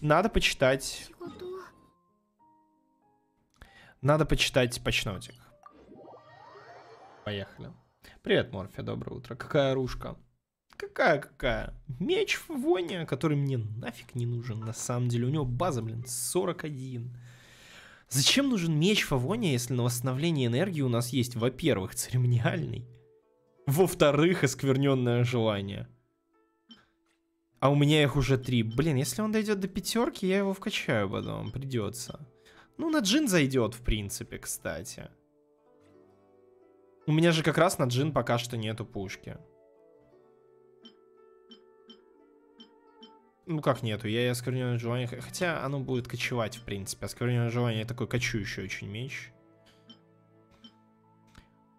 Надо почитать... Надо почитать почнотик. Поехали. Привет, Морфи, доброе утро. Какая ружка? Какая-какая? Меч Фавония, который мне нафиг не нужен, на самом деле. У него база, блин, 41. Зачем нужен меч Фавония, если на восстановление энергии у нас есть, во-первых, церемониальный, во-вторых, оскверненное желание? А у меня их уже три. Блин, если он дойдет до пятерки, я его вкачаю потом. Придется. Ну, на джин зайдет, в принципе, кстати. У меня же как раз на джин пока что нету пушки. Ну как нету, я оскверненное желание... Хотя оно будет кочевать, в принципе. А оскверненное желание такой кочующий очень меч.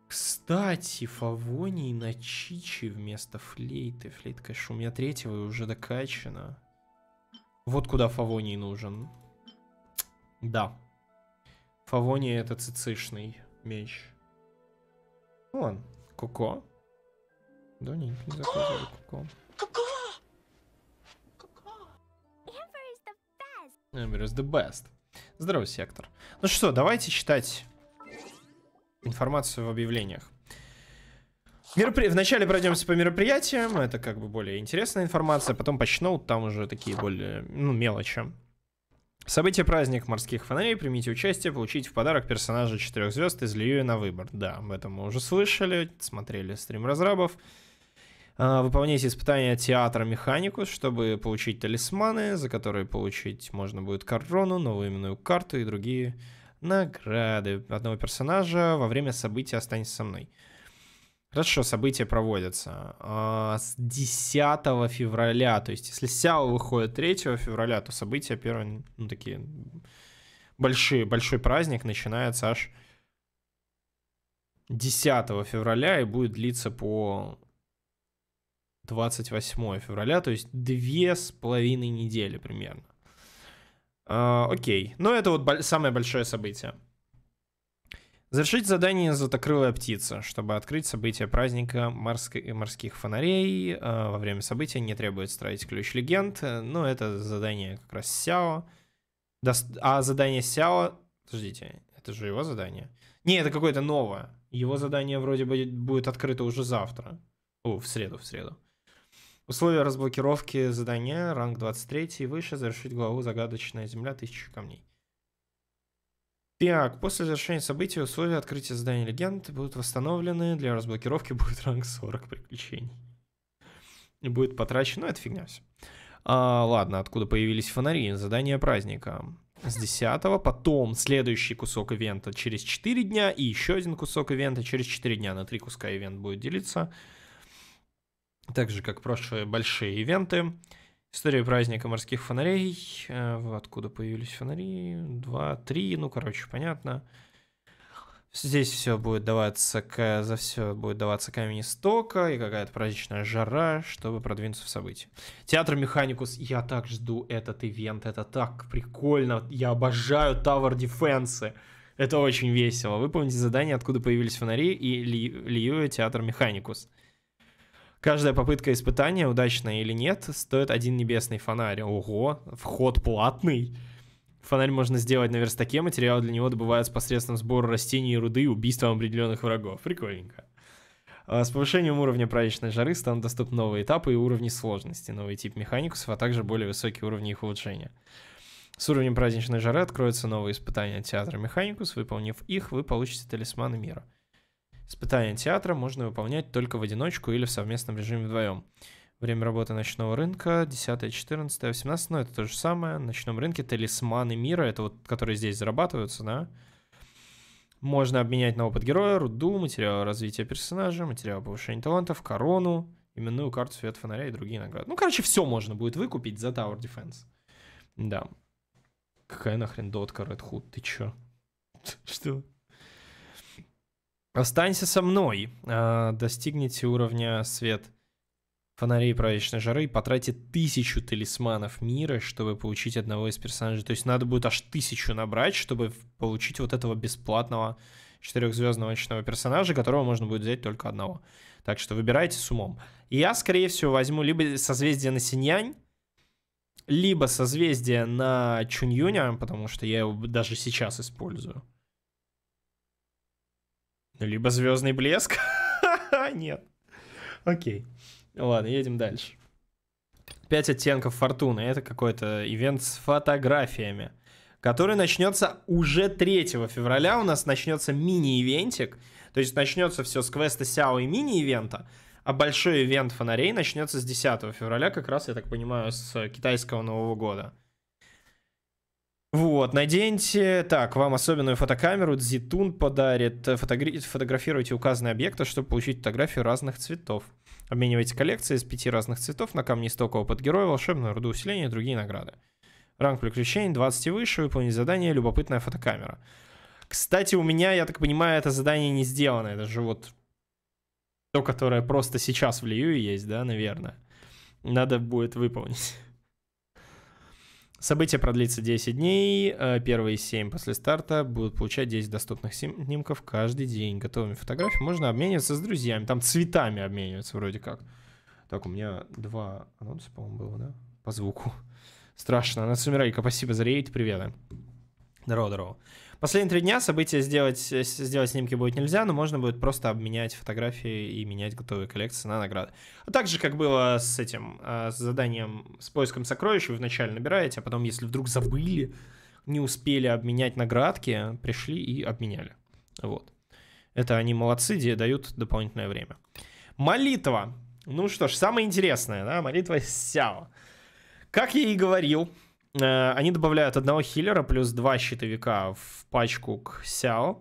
Кстати, Фавоний на Чичи вместо флейты. Флейт, конечно, у меня третьего уже докачана. Вот куда Фавоний нужен. Да. Фавоний это цицишный меч. Вон, ну Коко. Да не, не заказывали Коко. Коко! Коко! Эмбер is the best. Здорово, сектор. Ну что, давайте читать информацию в объявлениях. Меропри... Вначале пройдемся по мероприятиям, это как бы более интересная информация, потом почноут, там уже такие более, ну, мелочи. Событие праздник морских фонарей, примите участие, получите в подарок персонажа четырех звезд из Льюи на выбор. Да, об этом мы уже слышали, смотрели стрим разрабов. А, выполняйте испытания театра Механикус, чтобы получить талисманы, за которые получить можно будет корону, новую именную карту и другие награды одного персонажа во время события «Останься со мной». Хорошо, события проводятся а, с 10 февраля, то есть если Сяо выходит 3 февраля, то события первые, ну такие большие, большой праздник начинается аж 10 февраля и будет длиться по 28 февраля, то есть две с половиной недели примерно. А, окей. Но это вот самое большое событие. Завершить задание «Золотокрылая птица», чтобы открыть событие праздника морск- морских фонарей. А, во время события не требует строить ключ легенд, но ну, это задание как раз Сяо. а задание Сяо... Подождите, это же его задание? Не, это какое-то новое. Его задание вроде бы будет открыто уже завтра. О, в среду, в среду. Условия разблокировки задания, ранг 23 и выше, завершить главу «Загадочная земля. Тысячи камней». Так, после завершения событий условия открытия задания легенд будут восстановлены, для разблокировки будет ранг 40 приключений. И будет потрачено, это фигня все. А, ладно, откуда появились фонари? Задание праздника. С 10 потом следующий кусок ивента через 4 дня и еще один кусок ивента через 4 дня. На 3 куска ивент будет делиться так же, как прошлые большие ивенты. История праздника морских фонарей, э, откуда появились фонари, два, три, ну, короче, понятно. Здесь все будет даваться, к, за все будет даваться камень истока и какая-то праздничная жара, чтобы продвинуться в событии. Театр Механикус, я так жду этот ивент, это так прикольно, я обожаю Tower Defense, это очень весело. Вы помните задание, откуда появились фонари и Ли, Лиюя Театр Механикус. Каждая попытка испытания, удачная или нет, стоит один небесный фонарь. Ого, вход платный. Фонарь можно сделать на верстаке, материал для него добывается посредством сбора растений и руды и убийством определенных врагов. Прикольненько. А, с повышением уровня праздничной жары станут доступны новые этапы и уровни сложности, новый тип механикусов, а также более высокие уровни их улучшения. С уровнем праздничной жары откроются новые испытания театра механикус. Выполнив их, вы получите талисманы мира. Испытания театра можно выполнять только в одиночку или в совместном режиме вдвоем. Время работы ночного рынка 10, 14, 18, ну это то же самое. На ночном рынке талисманы мира, это вот которые здесь зарабатываются, да. Можно обменять на опыт героя, руду, материал развития персонажа, материал повышения талантов, корону, именную карту свет фонаря и другие награды. Ну, короче, все можно будет выкупить за Tower Defense. Да. Какая нахрен дотка Red Hood, ты чё? Что? Останься со мной. А, достигните уровня свет фонарей праздничной жары и потратьте тысячу талисманов мира, чтобы получить одного из персонажей. То есть надо будет аж тысячу набрать, чтобы получить вот этого бесплатного четырехзвездного очного персонажа, которого можно будет взять только одного. Так что выбирайте с умом. я, скорее всего, возьму либо созвездие на Синьянь, либо созвездие на Чуньюня, потому что я его даже сейчас использую. Либо звездный блеск. Нет. Окей. Ладно, едем дальше. Пять оттенков фортуны. Это какой-то ивент с фотографиями, который начнется уже 3 февраля. У нас начнется мини-ивентик. То есть начнется все с квеста Сяо и мини-ивента. А большой ивент фонарей начнется с 10 февраля, как раз, я так понимаю, с китайского Нового года. Вот, наденьте, так, вам особенную фотокамеру Зитун подарит, фотогри... фотографируйте указанные объекты, чтобы получить фотографию разных цветов. Обменивайте коллекции из пяти разных цветов на камни стокового под героя, волшебную руду усиления и другие награды. Ранг приключений 20 и выше, выполнить задание «Любопытная фотокамера». Кстати, у меня, я так понимаю, это задание не сделано, это же вот то, которое просто сейчас в Лию есть, да, наверное. Надо будет выполнить. Событие продлится 10 дней. Э, первые 7 после старта будут получать 10 доступных снимков каждый день. Готовыми фотографиями. можно обмениваться с друзьями. Там цветами обмениваются вроде как. Так, у меня два анонса, по-моему, было, да? По звуку. Страшно. Нацумирайка, спасибо за рейд. Привет. Здорово, здорово. Последние три дня события сделать, э, сделать снимки будет нельзя, но можно будет просто обменять фотографии и менять готовые коллекции на награды. А так как было с этим, э, с заданием, с поиском сокровищ, вы вначале набираете, а потом, если вдруг забыли, не успели обменять наградки, пришли и обменяли. Вот. Это они молодцы, где дают дополнительное время. Молитва. Ну что ж, самое интересное, да, молитва Сяо. Как я и говорил, Э, они добавляют одного хиллера плюс два щитовика в пачку к Сяо.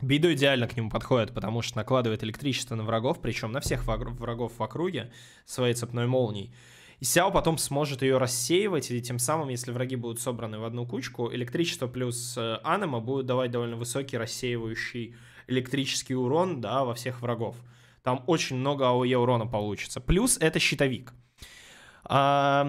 Бидо идеально к нему подходит, потому что накладывает электричество на врагов, причем на всех врагов в округе своей цепной молнией. И Сяо потом сможет ее рассеивать, и тем самым, если враги будут собраны в одну кучку, электричество плюс э, Анема будет давать довольно высокий рассеивающий электрический урон да, во всех врагов. Там очень много АОЕ урона получится. Плюс это щитовик. А,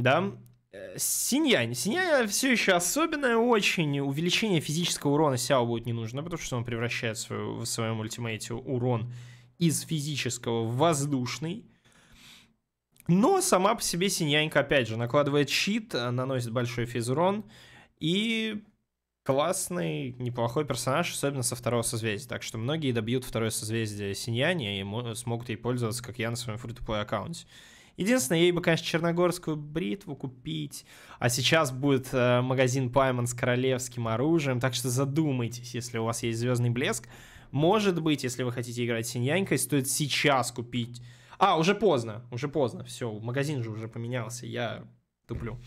да, Э, Синьянь. Синьянь все еще особенная очень. Увеличение физического урона Сяо будет не нужно, потому что он превращает свою, в своем ультимейте урон из физического в воздушный. Но сама по себе Синьянька, опять же, накладывает щит, э, наносит большой физурон. И классный, неплохой персонаж, особенно со второго созвездия. Так что многие добьют второе созвездие Синьяни и смогут ей пользоваться, как я на своем фритуплей аккаунте. аккаунте Единственное, ей бы, конечно, черногорскую бритву купить. А сейчас будет э, магазин Пайман с королевским оружием. Так что задумайтесь, если у вас есть звездный блеск. Может быть, если вы хотите играть синьянькой, стоит сейчас купить. А, уже поздно, уже поздно. Все, магазин же уже поменялся, я туплю.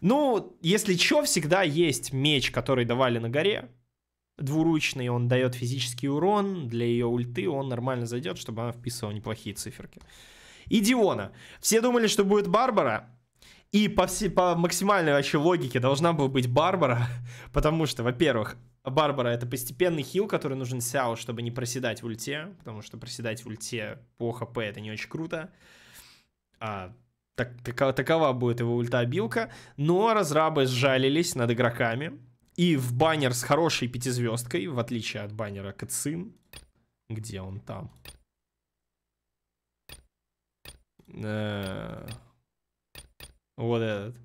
Ну, если чё, всегда есть меч, который давали на горе. Двуручный, он дает физический урон. Для ее ульты он нормально зайдет, чтобы она вписывала неплохие циферки и Диона. Все думали, что будет Барбара, и по, все, по максимальной вообще логике должна была быть Барбара, потому что, во-первых, Барбара это постепенный хил, который нужен Сяо, чтобы не проседать в ульте, потому что проседать в ульте по ХП это не очень круто. А, так, такова, такова будет его ульта-билка. Но разрабы сжалились над игроками. И в баннер с хорошей пятизвездкой, в отличие от баннера Кацин, где он там, Э, вот этот,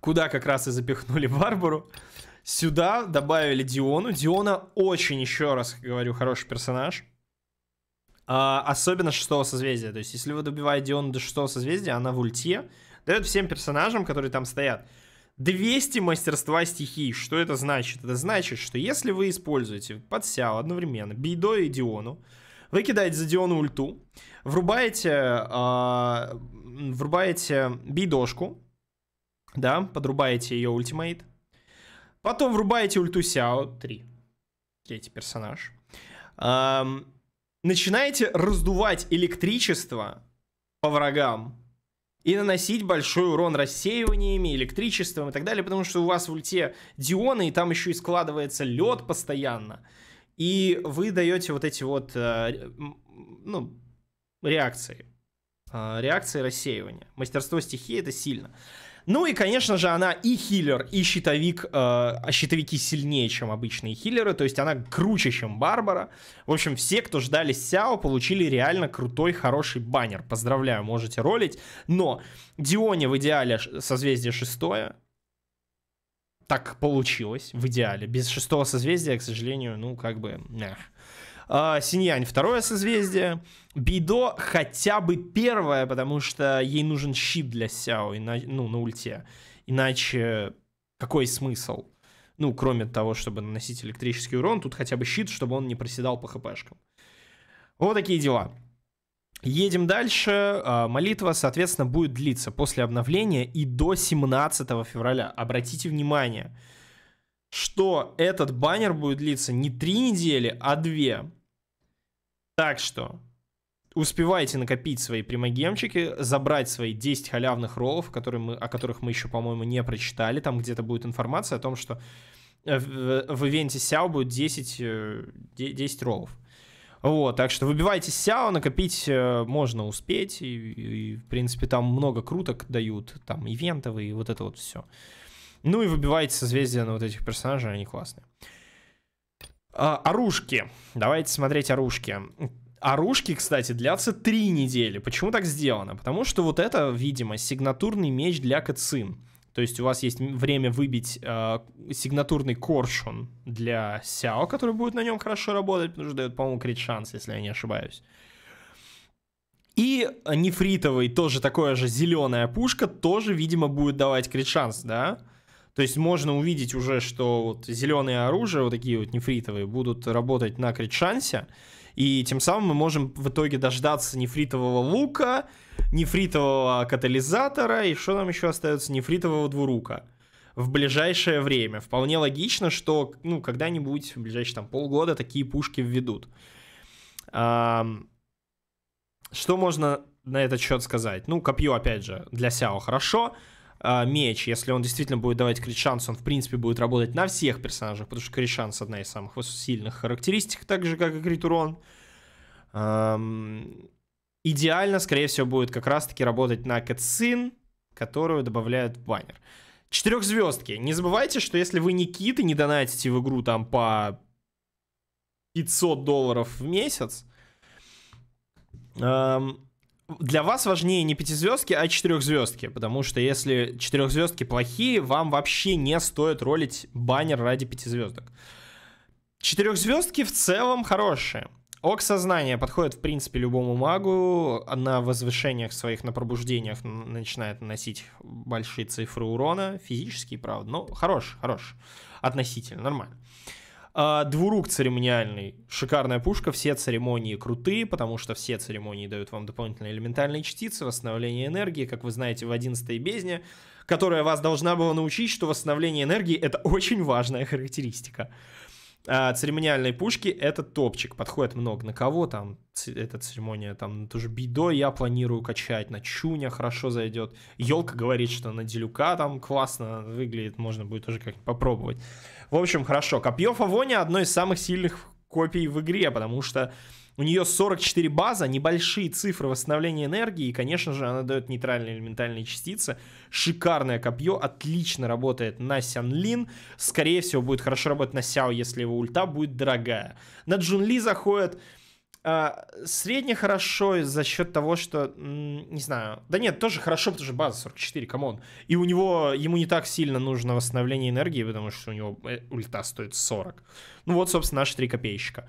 куда как раз и запихнули Барбару. Сюда добавили Диону. Диона очень, еще раз говорю, хороший персонаж. А, особенно шестого созвездия. То есть, если вы добиваете Диону до шестого созвездия, она в ульте дает всем персонажам, которые там стоят, 200 мастерства стихий. Что это значит? Это значит, что если вы используете под Сяо одновременно Бейдо и Диону, вы кидаете за Диону ульту, врубаете, э, врубаете бейдошку, да, подрубаете ее ультимейт. Потом врубаете ульту Сяо 3. Третий персонаж. Эм, начинаете раздувать электричество по врагам и наносить большой урон рассеиваниями, электричеством и так далее, потому что у вас в ульте Диона, и там еще и складывается лед постоянно. И вы даете вот эти вот э, ну, реакции. Э, реакции рассеивания. Мастерство стихии это сильно. Ну и, конечно же, она и хиллер, и щитовик. Э, а щитовики сильнее, чем обычные хиллеры. То есть она круче, чем Барбара. В общем, все, кто ждали Сяо, получили реально крутой, хороший баннер. Поздравляю, можете ролить. Но Дионе в идеале созвездие шестое так получилось в идеале. Без шестого созвездия, к сожалению, ну как бы... Эх. А, Синьянь второе созвездие. Бидо хотя бы первое, потому что ей нужен щит для Сяо, ина... ну, на ульте. Иначе какой смысл? Ну, кроме того, чтобы наносить электрический урон, тут хотя бы щит, чтобы он не проседал по хпшкам. Вот такие дела. Едем дальше. А, молитва, соответственно, будет длиться после обновления и до 17 февраля. Обратите внимание, что этот баннер будет длиться не 3 недели, а 2. Так что успевайте накопить свои прямогемчики, забрать свои 10 халявных роллов, которые мы, о которых мы еще, по-моему, не прочитали. Там где-то будет информация о том, что э, в, в ивенте Сяо будет 10, 10 э, роллов. Вот, так что выбивайте сяо накопить э, можно успеть, и, и, в принципе, там много круток дают, там, ивентовые, и вот это вот все. Ну и выбивайте созвездия на вот этих персонажей, они классные. А, оружки. Давайте смотреть оружки. Оружки, кстати, длятся три недели. Почему так сделано? Потому что вот это, видимо, сигнатурный меч для Кацин. То есть у вас есть время выбить э, сигнатурный коршун для Сяо, который будет на нем хорошо работать, потому что дает, по-моему, крит шанс, если я не ошибаюсь. И нефритовый, тоже такая же зеленая пушка, тоже, видимо, будет давать крит шанс, да? То есть можно увидеть уже, что вот зеленые оружия, вот такие вот нефритовые, будут работать на крит-шансе, и тем самым мы можем в итоге дождаться нефритового лука, нефритового катализатора, и что нам еще остается, нефритового двурука в ближайшее время. Вполне логично, что ну, когда-нибудь в ближайшие там, полгода такие пушки введут. А, что можно на этот счет сказать? Ну, копье, опять же, для Сяо хорошо. Хорошо а, меч, если он действительно будет давать крит шанс, он в принципе будет работать на всех персонажах, потому что крит шанс одна из самых сильных характеристик, так же как и крит урон. Эм, идеально, скорее всего, будет как раз-таки работать на катсин, которую добавляют в баннер. Четырехзвездки. Не забывайте, что если вы не киты, не донатите в игру там по 500 долларов в месяц, эм, для вас важнее не пятизвездки, а четырехзвездки, потому что если четырехзвездки плохие, вам вообще не стоит ролить баннер ради пятизвездок. Четырехзвездки в целом хорошие. Ок сознания подходит, в принципе, любому магу. На возвышениях своих, на пробуждениях начинает наносить большие цифры урона. Физические, правда, но хорош, хорош. Относительно, нормально. А, двурук церемониальный. Шикарная пушка. Все церемонии крутые, потому что все церемонии дают вам дополнительные элементальные частицы, восстановление энергии, как вы знаете, в 11-й бездне, которая вас должна была научить, что восстановление энергии — это очень важная характеристика а, церемониальные пушки это топчик, подходит много. На кого там эта церемония, там тоже Бидо я планирую качать, на Чуня хорошо зайдет. Елка говорит, что на Делюка там классно выглядит, можно будет тоже как нибудь попробовать. В общем, хорошо. Копье Фавония – одно из самых сильных копий в игре, потому что у нее 44 база, небольшие цифры восстановления энергии, и, конечно же, она дает нейтральные элементальные частицы. Шикарное копье, отлично работает на Сянлин. Скорее всего, будет хорошо работать на Сяо, если его ульта будет дорогая. На Джунли заходит... А, средне хорошо за счет того, что, не знаю, да нет, тоже хорошо, потому что база 44, камон. И у него, ему не так сильно нужно восстановление энергии, потому что у него э, ульта стоит 40. Ну вот, собственно, наши три копейщика.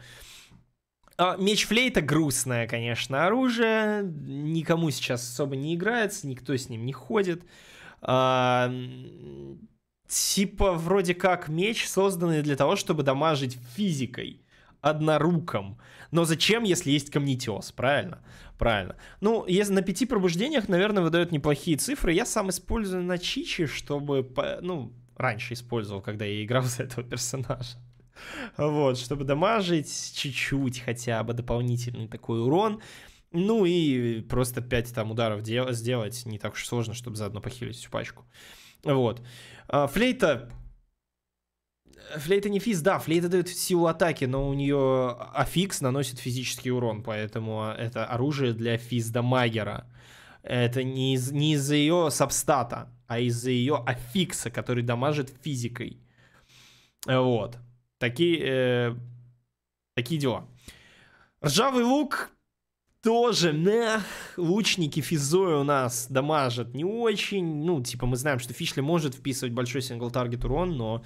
А, меч флейта грустное, конечно, оружие. Никому сейчас особо не играется, никто с ним не ходит. А, типа, вроде как, меч созданный для того, чтобы дамажить физикой одноруком. Но зачем, если есть камнитиоз, правильно? Правильно. Ну, если на пяти пробуждениях, наверное, выдают неплохие цифры. Я сам использую на Чичи, чтобы, ну, раньше использовал, когда я играл за этого персонажа. Вот, чтобы дамажить чуть-чуть хотя бы дополнительный такой урон. Ну и просто 5 там ударов дел- сделать не так уж сложно, чтобы заодно похилить всю пачку. Вот. А, флейта Флейта не физ, да, флейта дает силу атаки, но у нее афикс наносит физический урон, поэтому это оружие для физдамагера. Это не, из, не из-за ее сабстата, а из-за ее афикса, который дамажит физикой. Вот. Такие, э, такие дела. Ржавый лук тоже, да, лучники физой у нас дамажат не очень. Ну, типа, мы знаем, что Фишли может вписывать большой сингл-таргет урон, но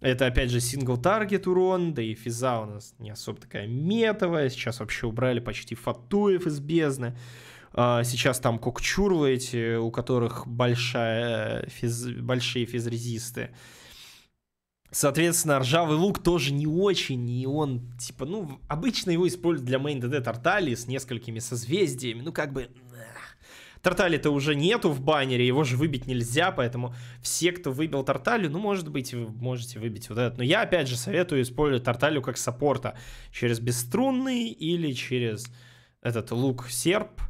это, опять же, сингл-таргет урон, да и физа у нас не особо такая метовая. Сейчас вообще убрали почти фатуев из бездны. А, сейчас там кокчурвы эти, у которых большая э, физ... большие физрезисты. резисты Соответственно, ржавый лук тоже не очень, и он, типа, ну, обычно его используют для мейн ДД тартали с несколькими созвездиями, ну, как бы... Тартали-то уже нету в баннере, его же выбить нельзя, поэтому все, кто выбил Тарталью, ну, может быть, вы можете выбить вот этот. Но я, опять же, советую использовать Тарталью как саппорта через бесструнный или через этот лук-серп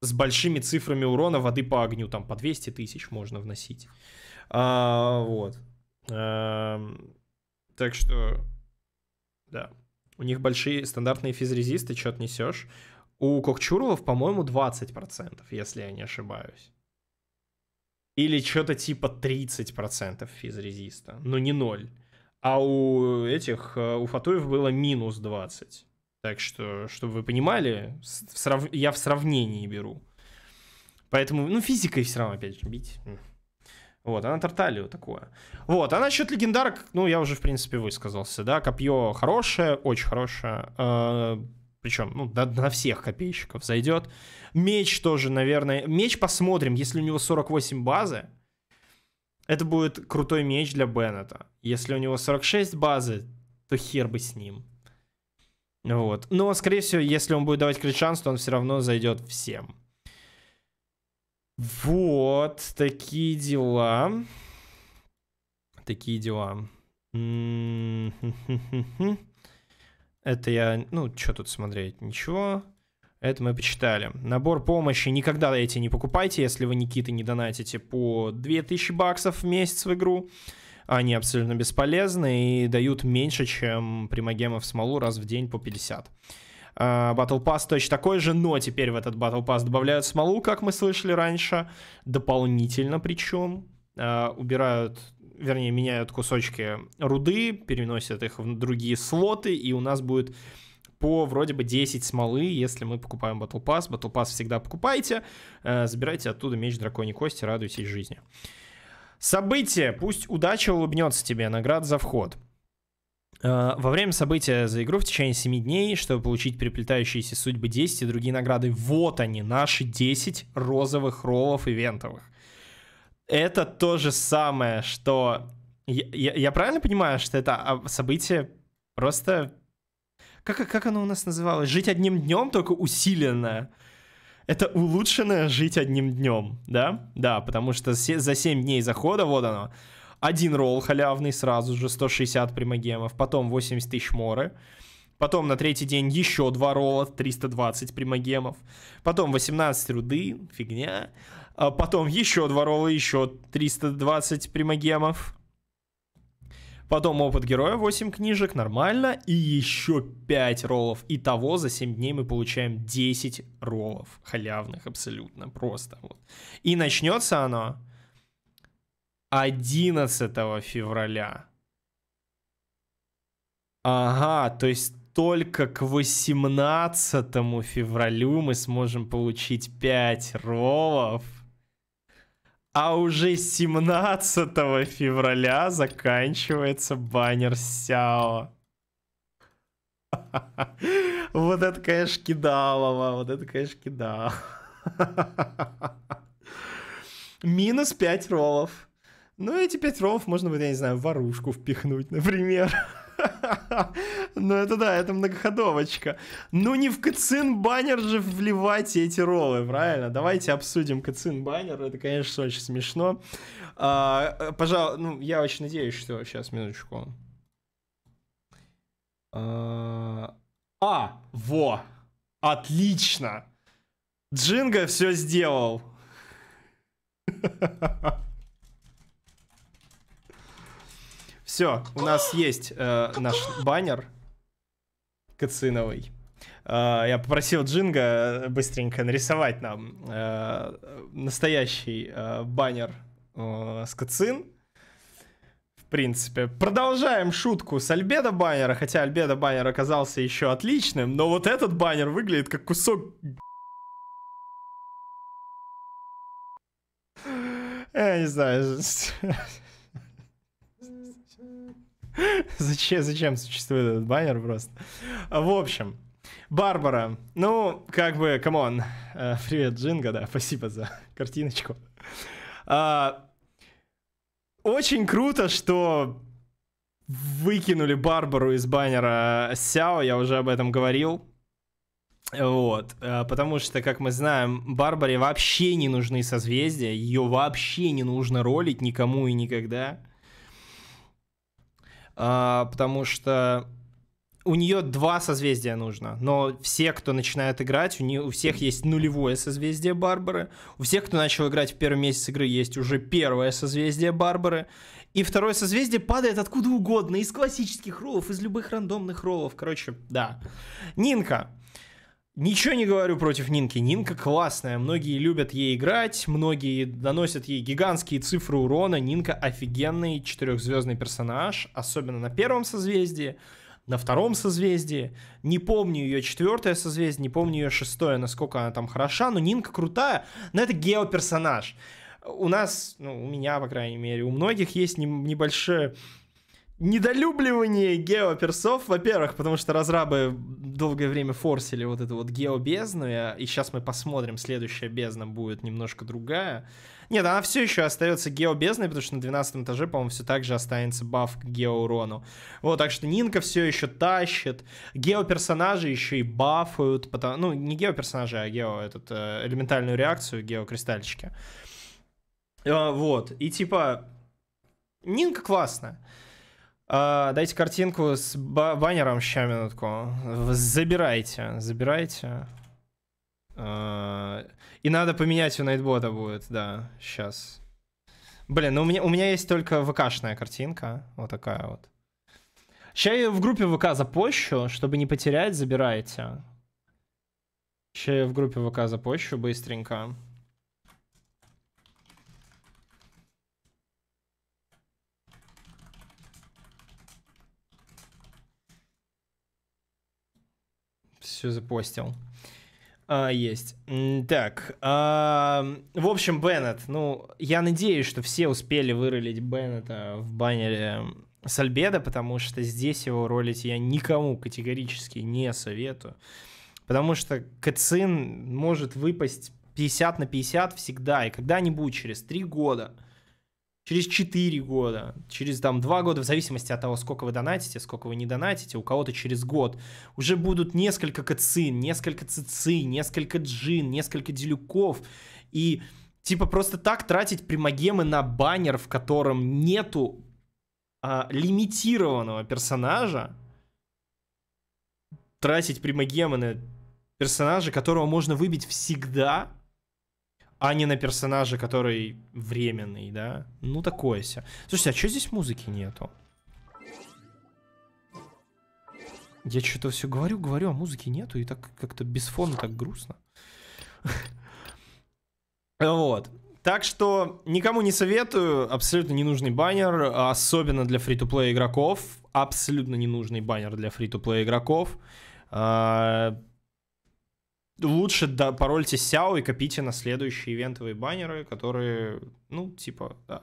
с большими цифрами урона воды по огню, там по 200 тысяч можно вносить. А, вот. Эм, так что, да. У них большие стандартные физрезисты, что отнесешь. У Кокчурлов, по-моему, 20%, если я не ошибаюсь. Или что-то типа 30% физрезиста. но ну, не ноль. А у этих, э, у Фатуев было минус 20. Так что, чтобы вы понимали, срав... я в сравнении беру. Поэтому, ну, физикой все равно, опять же, бить. Вот, она Тарталию такое. Вот, а насчет легендарок, ну, я уже, в принципе, высказался, да, копье хорошее, очень хорошее, э, причем, ну, до, на всех копейщиков зайдет. Меч тоже, наверное, меч посмотрим, если у него 48 базы, это будет крутой меч для Беннета. Если у него 46 базы, то хер бы с ним. Вот. Но, скорее всего, если он будет давать крит шанс, то он все равно зайдет всем. Вот, такие дела. Такие дела. Это я, ну, что тут смотреть, ничего. Это мы почитали. Набор помощи никогда эти не покупайте, если вы Никиты не донатите по 2000 баксов в месяц в игру. Они абсолютно бесполезны и дают меньше, чем примагемов смолу раз в день по 50. А, Battle Pass точно такой же, но теперь в этот Battle Pass добавляют смолу, как мы слышали раньше, дополнительно причем. А, убирают вернее, меняют кусочки руды, переносят их в другие слоты, и у нас будет по вроде бы 10 смолы, если мы покупаем Battle Pass. Battle Pass всегда покупайте, э, забирайте оттуда меч драконьей кости, радуйтесь жизни. Событие. Пусть удача улыбнется тебе. Наград за вход. Э, во время события за игру в течение 7 дней, чтобы получить переплетающиеся судьбы 10 и другие награды, вот они, наши 10 розовых роллов ивентовых. Это то же самое, что... Я, я, я правильно понимаю, что это а, событие просто... Как, как оно у нас называлось? Жить одним днем, только усиленное. Это улучшенное жить одним днем, да? Да, потому что за 7 дней захода, вот оно, один ролл халявный сразу же, 160 примагемов, потом 80 тысяч моры. Потом на третий день еще два ролла, 320 примагемов. Потом 18 руды, фигня. А потом еще два ролла, еще 320 примагемов. Потом опыт героя 8 книжек, нормально. И еще 5 роллов. и того за 7 дней мы получаем 10 роллов халявных абсолютно, просто. Вот. И начнется оно 11 февраля. Ага, то есть только к 18 февралю мы сможем получить 5 роллов. А уже 17 февраля заканчивается баннер Сяо. Вот это, конечно, кидалово, вот это, конечно, кидалово. Минус 5 роллов. Ну, эти 5 ромов можно будет, я не знаю, в ворушку впихнуть, например. Ну, это да, это многоходовочка. Ну, не в кацин баннер же вливать эти роллы, правильно? Давайте обсудим кацин баннер. Это, конечно, очень смешно. А, э, пожалуй, ну, я очень надеюсь, что сейчас, минуточку. А, а во! Отлично! Джинга все сделал. Все, у нас есть э, наш баннер кациновый. Э, я попросил Джинга э, быстренько нарисовать нам э, настоящий э, баннер э, с кацин. В принципе. Продолжаем шутку с Альбедо баннера, хотя Альбедо баннер оказался еще отличным, но вот этот баннер выглядит как кусок... Я не знаю. зачем, зачем существует этот баннер просто? В общем, Барбара, ну, как бы, камон. Э, привет, Джинга, да, спасибо за картиночку. А, очень круто, что выкинули Барбару из баннера Сяо, я уже об этом говорил. Вот, э, потому что, как мы знаем, Барбаре вообще не нужны созвездия, ее вообще не нужно ролить никому и никогда. А, потому что у нее два созвездия нужно, но все, кто начинает играть, у, нее, у всех есть нулевое созвездие Барбары, у всех, кто начал играть в первый месяц игры, есть уже первое созвездие Барбары, и второе созвездие падает откуда угодно, из классических роллов, из любых рандомных роллов, короче, да. Нинка, Ничего не говорю против Нинки. Нинка классная. Многие любят ей играть, многие доносят ей гигантские цифры урона. Нинка офигенный четырехзвездный персонаж, особенно на первом созвездии, на втором созвездии. Не помню ее четвертое созвездие, не помню ее шестое, насколько она там хороша, но Нинка крутая, но это геоперсонаж. У нас, ну, у меня, по крайней мере, у многих есть небольшое недолюбливание геоперсов, во-первых, потому что разрабы долгое время форсили вот эту вот геобезну, и сейчас а, мы посмотрим, следующая бездна будет немножко другая. Нет, она все еще остается геобезной, потому что на 12 этаже, по-моему, все так же останется баф к геоурону. Вот, так что Нинка все еще тащит. Геоперсонажи еще и бафают. Потому... Ну, не геоперсонажи, а гео этот, э, элементальную реакцию, геокристальщики. А, вот, и типа... Нинка классная. А, дайте картинку с ба баннером, сейчас минутку. Забирайте, забирайте. А, и надо поменять у Найтбота будет, да, сейчас. Блин, ну у меня, у меня есть только ВКшная картинка, вот такая вот. Сейчас я в группе ВК запощу, чтобы не потерять, забирайте. Сейчас я в группе ВК запощу быстренько. все запостил. А, есть. Так. А, в общем, Беннет. Ну, я надеюсь, что все успели выролить Беннета в баннере Сальбеда, потому что здесь его ролить я никому категорически не советую. Потому что Кацин может выпасть 50 на 50 всегда, и когда-нибудь через 3 года – через 4 года, через там 2 года, в зависимости от того, сколько вы донатите, сколько вы не донатите, у кого-то через год уже будут несколько кацин, несколько цици, несколько джин, несколько делюков, и типа просто так тратить примагемы на баннер, в котором нету а, лимитированного персонажа, тратить примагемы на персонажа, которого можно выбить всегда, а не на персонажа, который временный, да? Ну, такое все. Слушайте, а что здесь музыки нету? Я что-то все говорю, говорю, а музыки нету, и так как-то без фона так грустно. Вот. Так что никому не советую, абсолютно ненужный баннер, особенно для фри-то-плей игроков, абсолютно ненужный баннер для фри-то-плей игроков. А, лучше да, парольте SEO и копите на следующие ивентовые баннеры, которые, ну, типа, да.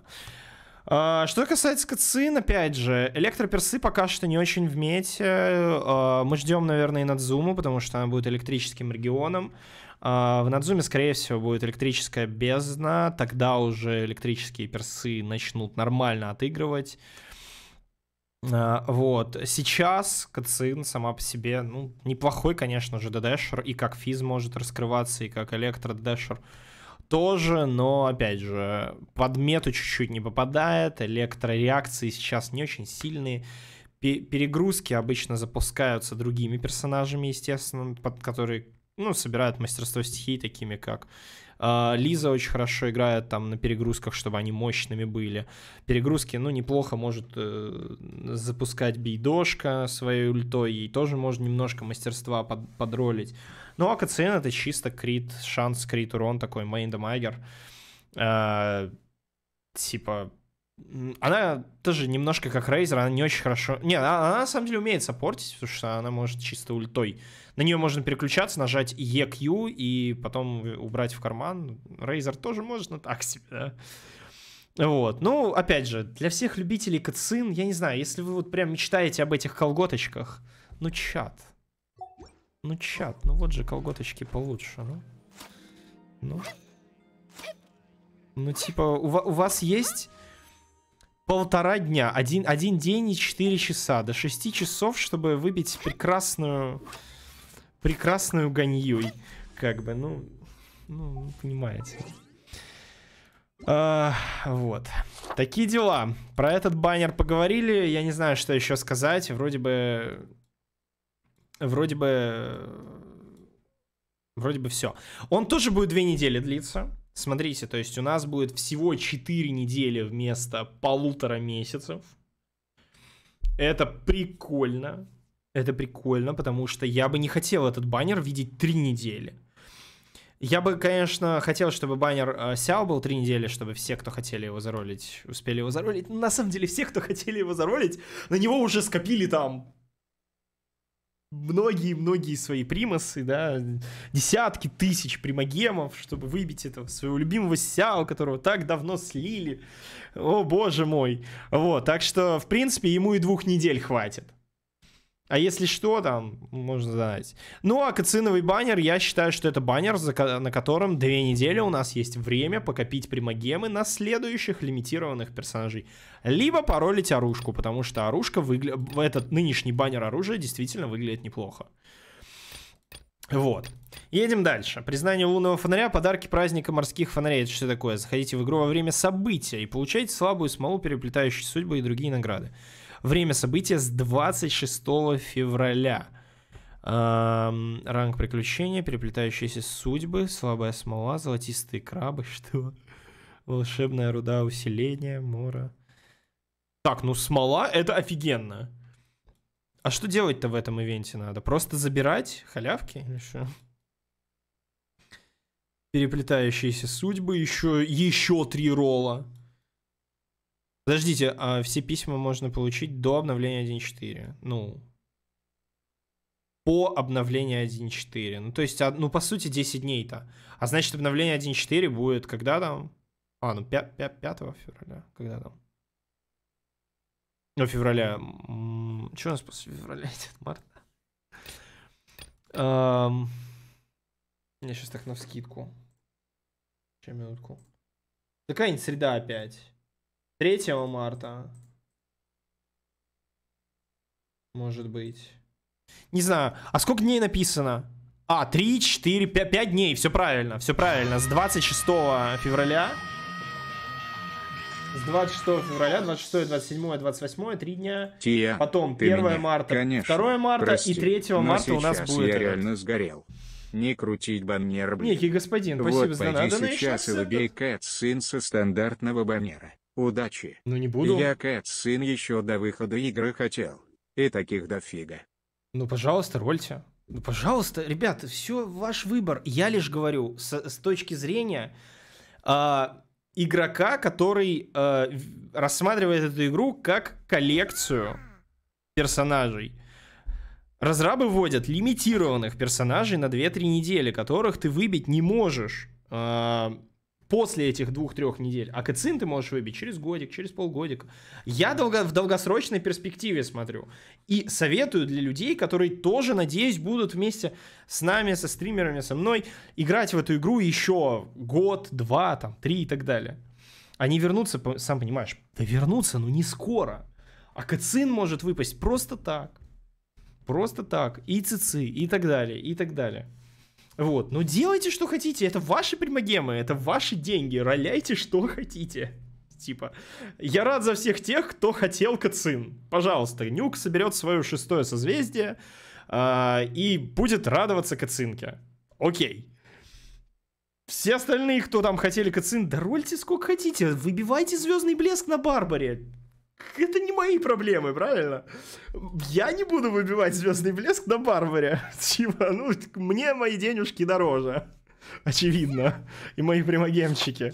А, что касается кацин, опять же, электроперсы пока что не очень в мете. А, мы ждем, наверное, и Надзуму, потому что она будет электрическим регионом. А, в Надзуме, скорее всего, будет электрическая бездна. Тогда уже электрические персы начнут нормально отыгрывать. А, вот. Сейчас Кацин сама по себе, ну, неплохой, конечно же, ДДшер, и как Физ может раскрываться, и как Электро ДДшер тоже, но, опять же, под мету чуть-чуть не попадает, электрореакции сейчас не очень сильные, перегрузки обычно запускаются другими персонажами, естественно, под которые ну, собирают мастерство стихий, такими как а, Лиза очень хорошо играет там на перегрузках, чтобы они мощными были. Перегрузки, ну, неплохо может э, запускать бейдошка своей ультой, ей тоже можно немножко мастерства под, подролить. Ну, а КЦН это чисто крит, шанс, крит, урон такой, мейндемайгер. Э, типа, она тоже немножко как Рейзер, она не очень хорошо... Не, она, она на самом деле умеет саппортить, потому что она может чисто ультой на нее можно переключаться, нажать EQ и потом убрать в карман. Razer тоже можно так себе, да? Вот, ну, опять же, для всех любителей катсцен, я не знаю, если вы вот прям мечтаете об этих колготочках, ну, чат. Ну, чат, ну вот же колготочки получше, ну. Ну. Ну, типа, у, у вас есть полтора дня, один, один день и четыре часа, до шести часов, чтобы выбить прекрасную прекрасную ганьей. Как бы, ну, ну понимаете. А, вот. Такие дела. Про этот баннер поговорили. Я не знаю, что еще сказать. Вроде бы... Вроде бы... Вроде бы все. Он тоже будет две недели длиться. Смотрите, то есть у нас будет всего 4 недели вместо полутора месяцев. Это прикольно. Это прикольно, потому что я бы не хотел этот баннер видеть три недели. Я бы, конечно, хотел, чтобы баннер э, сял был три недели, чтобы все, кто хотели его заролить, успели его заролить. Но на самом деле, все, кто хотели его заролить, на него уже скопили там многие-многие свои примасы, да, десятки тысяч примагемов, чтобы выбить этого своего любимого Сяо, которого так давно слили. О, боже мой. Вот, так что, в принципе, ему и двух недель хватит. А если что, там можно знать. Ну, а кациновый баннер, я считаю, что это баннер, на котором две недели у нас есть время покопить примагемы на следующих лимитированных персонажей. Либо паролить оружку, потому что оружка выглядит... Этот нынешний баннер оружия действительно выглядит неплохо. Вот. Едем дальше. Признание лунного фонаря, подарки праздника морских фонарей. Это что такое? Заходите в игру во время события и получайте слабую смолу, переплетающую судьбы и другие награды. Время события с 26 февраля. Эм, ранг приключения, переплетающиеся судьбы, слабая смола, золотистые крабы, что? Волшебная руда усиления, мора. Так, ну смола это офигенно. А что делать-то в этом ивенте надо? Просто забирать халявки или что? Переплетающиеся судьбы, еще, еще три ролла. Подождите, а все письма можно получить до обновления 1.4? Ну, по обновлению 1.4. Ну, то есть, а, ну, по сути, 10 дней-то. А значит, обновление 1.4 будет когда там? А, ну, 5, 5, 5 февраля. Когда там? Ну, февраля. Что у нас после февраля идет? Марта? Я сейчас так на навскидку. Сейчас минутку. Какая-нибудь среда опять. 3 марта. Может быть. Не знаю. А сколько дней написано? А, 3, 4, 5, 5 дней. Все правильно, все правильно. С 26 февраля. С 26 февраля, 26, 27, 28, 3 дня. Тия, Потом 1 меня, марта, конечно, 2 марта прости, и 3 марта у нас будет. Я реально сгорел. Не крутить баннер, блин. Некий господин, вот спасибо за донат. сейчас и убей Кэт, сын со стандартного баннера. Удачи. Ну не буду. Я Кэт сын еще до выхода игры хотел. И таких дофига. Ну, пожалуйста, рольте. Ну, пожалуйста, ребят, все ваш выбор. Я лишь говорю с, с точки зрения э, игрока, который э, рассматривает эту игру как коллекцию персонажей. Разрабы вводят лимитированных персонажей на 2-3 недели, которых ты выбить не можешь. Э, после этих двух-трех недель. А КЦИН ты можешь выбить через годик, через полгодика. Я долго, в долгосрочной перспективе смотрю. И советую для людей, которые тоже, надеюсь, будут вместе с нами, со стримерами, со мной, играть в эту игру еще год, два, там, три и так далее. Они вернутся, сам понимаешь, да вернутся, но не скоро. А КЦИН может выпасть просто так. Просто так. И ЦИЦИ, и так далее, и так далее. Вот, но ну, делайте, что хотите, это ваши примагемы, это ваши деньги, роляйте, что хотите. Типа, я рад за всех тех, кто хотел Кацин. Пожалуйста, Нюк соберет свое шестое созвездие э, и будет радоваться Кацинке. Окей. Все остальные, кто там хотели Кацин, да рольте сколько хотите, выбивайте звездный блеск на Барбаре это не мои проблемы, правильно? Я не буду выбивать звездный блеск на Барбаре. Типа, ну, мне мои денежки дороже. Очевидно. И мои прямогемчики.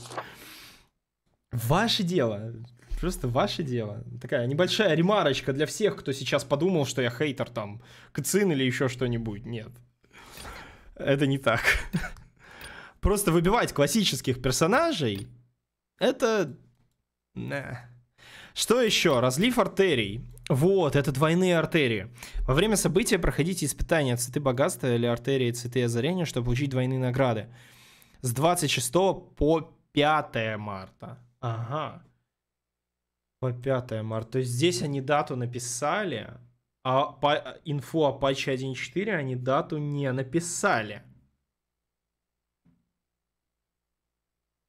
Ваше дело. Просто ваше дело. Такая небольшая ремарочка для всех, кто сейчас подумал, что я хейтер там, Кцин или еще что-нибудь. Нет. Это не так. Просто выбивать классических персонажей это... Nah. Что еще? Разлив артерий. Вот, это двойные артерии. Во время события проходите испытания цветы богатства или артерии цветы озарения, чтобы получить двойные награды. С 26 по 5 марта. Ага. По 5 марта. То есть здесь они дату написали, а по инфу о патче 1.4 они дату не написали.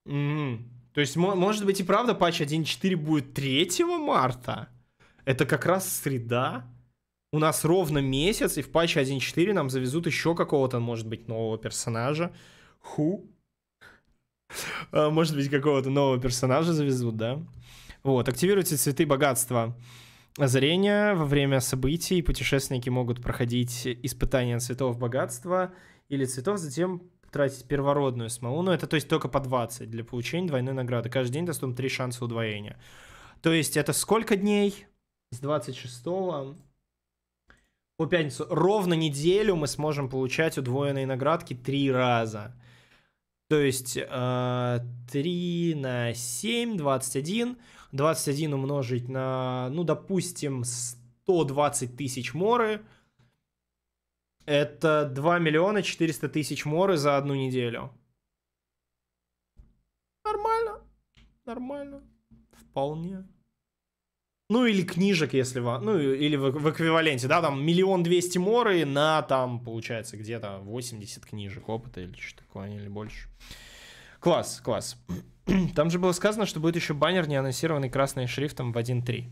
Угу. То есть, может быть и правда патч 1.4 будет 3 марта? Это как раз среда. У нас ровно месяц, и в патче 1.4 нам завезут еще какого-то, может быть, нового персонажа. Ху. А, может быть, какого-то нового персонажа завезут, да? Вот, активируйте цветы богатства озарения во время событий. Путешественники могут проходить испытания цветов богатства или цветов, затем тратить первородную смолу, ну это то есть только по 20 для получения двойной награды. Каждый день доступно 3 шанса удвоения. То есть это сколько дней? С 26 по пятницу. Ровно неделю мы сможем получать удвоенные наградки три раза. То есть э, 3 на 7, 21. 21 умножить на, ну, допустим, 120 тысяч моры – это 2 миллиона 400 тысяч моры за одну неделю. Нормально. Нормально. Вполне. Ну или книжек, если вам, ну или в, в эквиваленте, да, там миллион двести моры на там, получается, где-то 80 книжек опыта или что такое, или больше. Класс, класс. Там же было сказано, что будет еще баннер, не анонсированный красным шрифтом в 1.3.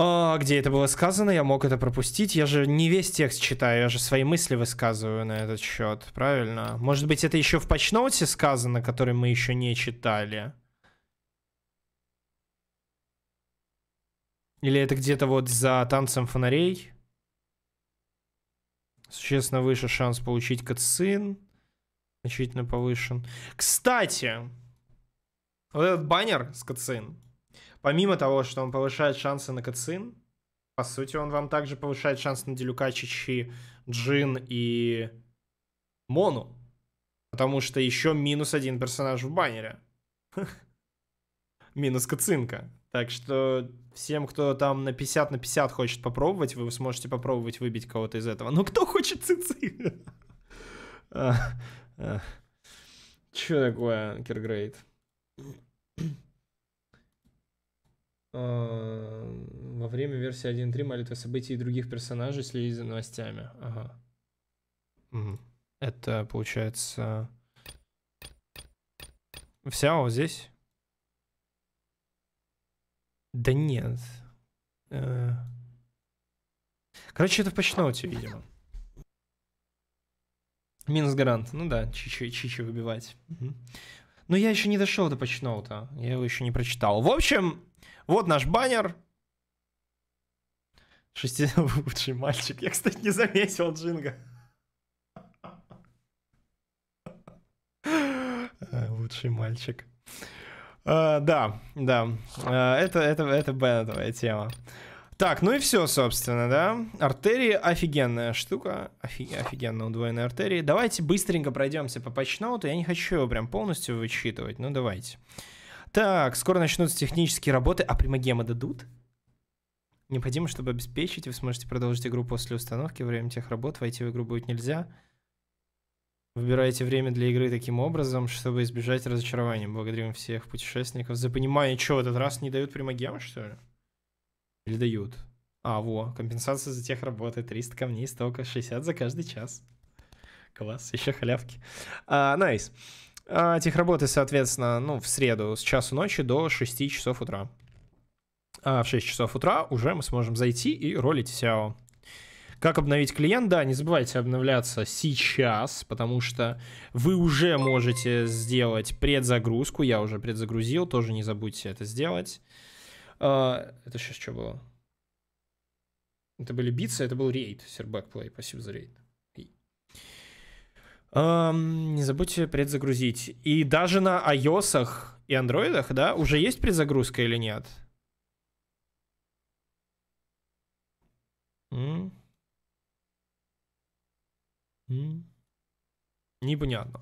А, где это было сказано, я мог это пропустить. Я же не весь текст читаю, я же свои мысли высказываю на этот счет, правильно? Может быть, это еще в почноуте сказано, который мы еще не читали? Или это где-то вот за танцем фонарей? Существенно выше шанс получить катсцин. Значительно повышен. Кстати, вот этот баннер с катсцин помимо того, что он повышает шансы на Кацин, по сути, он вам также повышает шанс на Делюка, Чичи, Джин и Мону. Потому что еще минус один персонаж в баннере. Минус Кацинка. Так что всем, кто там на 50 на 50 хочет попробовать, вы сможете попробовать выбить кого-то из этого. Но ну, кто хочет цици? А, а. Че такое, Киргрейд? Э, во время версии 1.3 молитва событий и других персонажей следить за новостями. Ага. Это получается... Вся вот здесь? Да нет. Э. Короче, это в почноуте, видимо. Минус грант. Ну да, чичи, чичи выбивать. Но я еще не дошел до почноута. Я его еще не прочитал. В общем, вот наш баннер. Шести... Лучший мальчик. Я, кстати, не заметил Джинга. Э, лучший мальчик. Э, да, да. Э, это, это, это Беннетовая тема. Так, ну и все, собственно, да. Артерии офигенная штука. офигенно удвоенные артерии. Давайте быстренько пройдемся по патчноуту. Я не хочу его прям полностью вычитывать, Ну, Давайте. Так, скоро начнутся технические работы, а примагема дадут? Необходимо, чтобы обеспечить, вы сможете продолжить игру после установки. Время тех работ войти в игру будет нельзя. Выбирайте время для игры таким образом, чтобы избежать разочарования. Благодарим всех путешественников за понимание, что в этот раз не дают примагем, что ли? Или дают? А, во, компенсация за тех работы. 300 камней, столько, 60 за каждый час. Класс, еще халявки. А, найс. Nice. А, Техработы, соответственно, ну, в среду с часу ночи до 6 часов утра. А в 6 часов утра уже мы сможем зайти и ролить SEO. Как обновить клиент? Да, не забывайте обновляться сейчас, потому что вы уже можете сделать предзагрузку. Я уже предзагрузил, тоже не забудьте это сделать. А, это сейчас что было? Это были битсы, это был рейд, сербэкплей, спасибо за рейд. Эм, не забудьте предзагрузить. И даже на iOS и Android, да, уже есть предзагрузка или нет? М? М? Непонятно.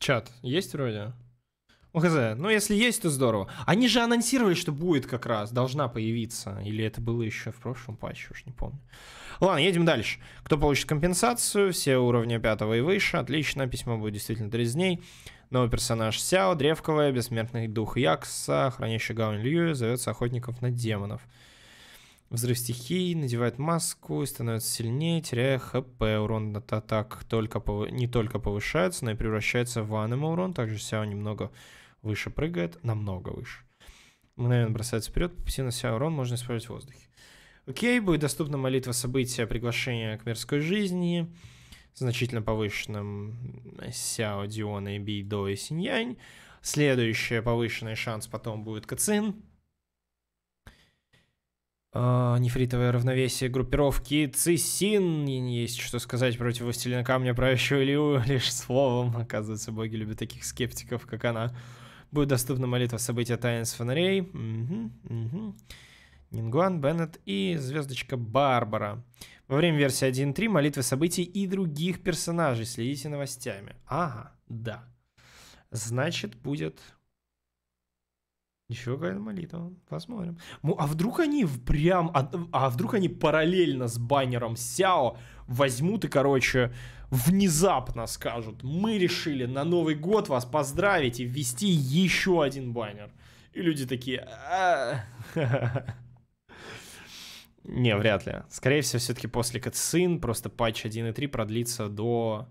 Чат есть вроде? ОГЗ. Ну, если есть, то здорово. Они же анонсировали, что будет как раз, должна появиться. Или это было еще в прошлом патче, уж не помню. Ладно, едем дальше. Кто получит компенсацию? Все уровня 5 и выше. Отлично, письмо будет действительно 30 дней. Новый персонаж Сяо, Древковая, Бессмертный Дух Якса, Хранящий Гаун Лью, зовется Охотников на демонов. Взрыв стихий, надевает маску, становится сильнее, теряя хп. Урон от атак только, не только повышается, но и превращается в аниме урон. Также Сяо немного выше прыгает, намного выше. Мгновенно бросается вперед, по пути на урон можно использовать в воздухе. Окей, будет доступна молитва события приглашения к мирской жизни, значительно повышенным Сяо, Диона, и Би, До и Синьянь. Следующий повышенный шанс потом будет Кацин. Uh, нефритовое равновесие группировки Цисин. Есть что сказать против Властелина Камня, правящего Илью, лишь словом. Оказывается, боги любят таких скептиков, как она. Будет доступна молитва события Таинств фонарей. Нингуан, Беннет и звездочка Барбара. Во время версии 1.3 молитвы событий и других персонажей. Следите новостями. Ага, да. Значит, будет еще какая-то молитва. Посмотрим. Ну, а вдруг они прям... А, а вдруг они параллельно с баннером Сяо возьмут и, короче, внезапно скажут, мы решили на Новый год вас поздравить и ввести еще один баннер. И люди такие... «А, не, вряд ли. Скорее всего, все-таки после катсцен просто патч 1.3 продлится до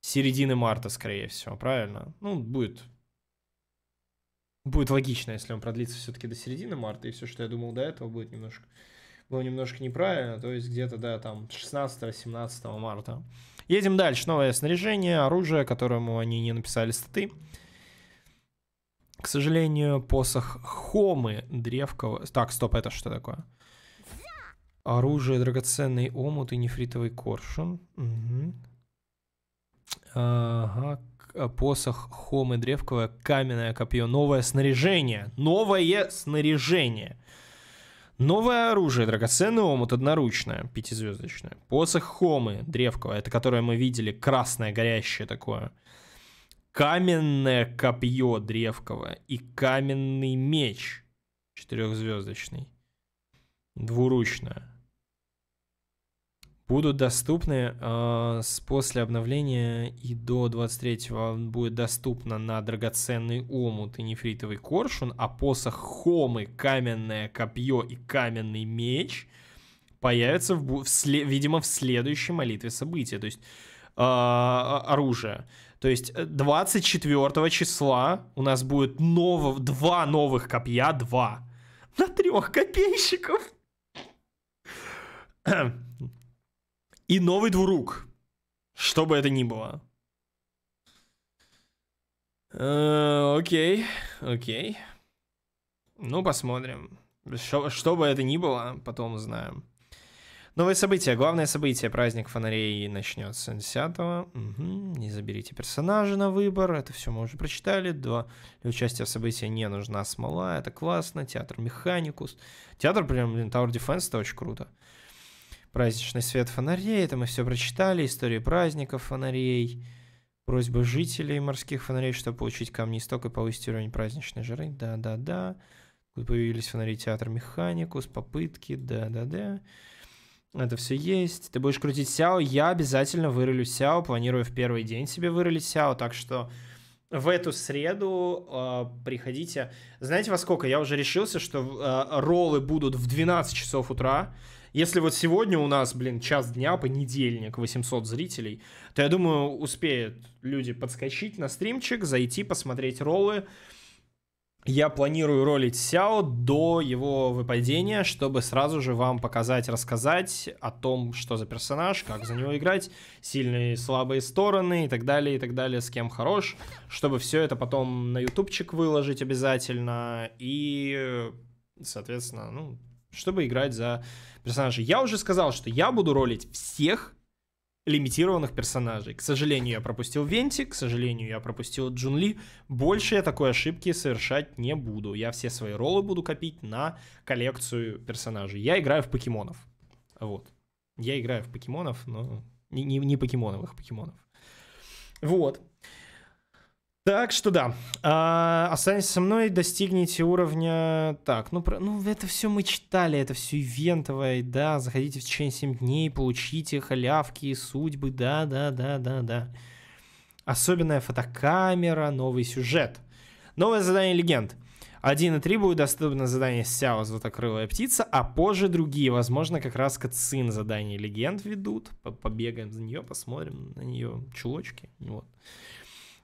середины марта, скорее всего, правильно? Ну, будет... Будет логично, если он продлится все-таки до середины марта, и все, что я думал до этого, будет немножко было немножко неправильно, то есть где-то, да, там 16-17 марта. Едем дальше. Новое снаряжение, оружие, которому они не написали статы. К сожалению, посох Хомы древкого... Так, стоп, это что такое? Оружие, драгоценный омут и нефритовый коршун. Угу. Ага, э, посох Хомы древкого, каменное копье, новое снаряжение. Новое снаряжение. Новое оружие, драгоценный омут, одноручное, пятизвездочное. Посох Хомы, древковое, это которое мы видели, красное, горящее такое. Каменное копье древковое и каменный меч четырехзвездочный. Двуручное будут доступны э, с, после обновления и до 23-го будет доступно на драгоценный омут и нефритовый коршун, а посох хомы, каменное копье и каменный меч появятся, в, в сле, видимо, в следующей молитве события, то есть э, оружие. То есть 24 э, числа у нас будет ново, два новых копья, два, на трех копейщиков и новый двурук. Что бы это ни было. Э, окей, окей. Ну, посмотрим. Что, бы это ни было, потом узнаем. Новое событие. Главное событие. Праздник фонарей начнется 10-го. Угу. Не заберите персонажа на выбор. Это все мы уже прочитали. До Для участия в событии не нужна смола. Это классно. Театр Механикус. Театр прям, блин, Tower Defense. Это очень круто праздничный свет фонарей, это мы все прочитали, история праздников фонарей, просьбы жителей морских фонарей, чтобы получить камни исток и повысить уровень праздничной жары, да-да-да. Тут появились фонари театр Механикус, попытки, да-да-да. Это все есть. Ты будешь крутить Сяо, я обязательно вырылю Сяо, планирую в первый день себе вырылить Сяо, так что в эту среду э, приходите. Знаете во сколько? Я уже решился, что э, роллы будут в 12 часов утра. Если вот сегодня у нас, блин, час дня, понедельник, 800 зрителей, то я думаю, успеют люди подскочить на стримчик, зайти, посмотреть роллы. Я планирую ролить Сяо до его выпадения, чтобы сразу же вам показать, рассказать о том, что за персонаж, как за него играть, сильные и слабые стороны и так далее, и так далее, с кем хорош, чтобы все это потом на ютубчик выложить обязательно и, соответственно, ну, чтобы играть за персонажей. Я уже сказал, что я буду ролить всех лимитированных персонажей. К сожалению, я пропустил Венти, к сожалению, я пропустил Джунли. Больше я такой ошибки совершать не буду. Я все свои роллы буду копить на коллекцию персонажей. Я играю в покемонов. Вот. Я играю в покемонов, но не, не, не покемоновых покемонов. Вот. Так что да, а, останьтесь со мной, достигните уровня... Так, ну, про... ну это все мы читали, это все ивентовое, да, заходите в течение 7 дней, получите халявки, судьбы, да, да, да, да, да. Особенная фотокамера, новый сюжет. Новое задание легенд. 1 и 3 будет доступно задание Сяо Золотокрылая птица, а позже другие, возможно, как раз сын задание легенд ведут. Побегаем за нее, посмотрим на нее чулочки. Вот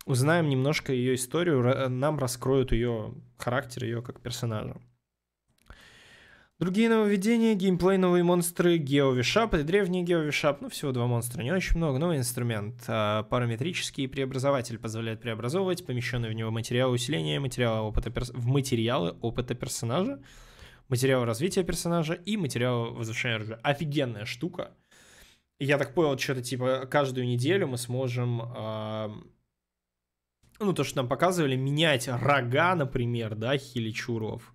узнаем немножко ее историю, э, нам раскроют ее характер, ее как персонажа. Другие нововведения, геймплей, новые монстры, геовишап и древний геовишап. Ну, всего два монстра, не очень много. Новый инструмент, а, параметрический преобразователь, позволяет преобразовывать помещенные в него материалы усиления, материалы опыта перс... в материалы опыта персонажа, материалы развития персонажа и материалы возвышения оружия. Офигенная штука. Я так понял, что-то типа каждую неделю мы сможем ну, то, что нам показывали, менять рога, например, да, хиличуров,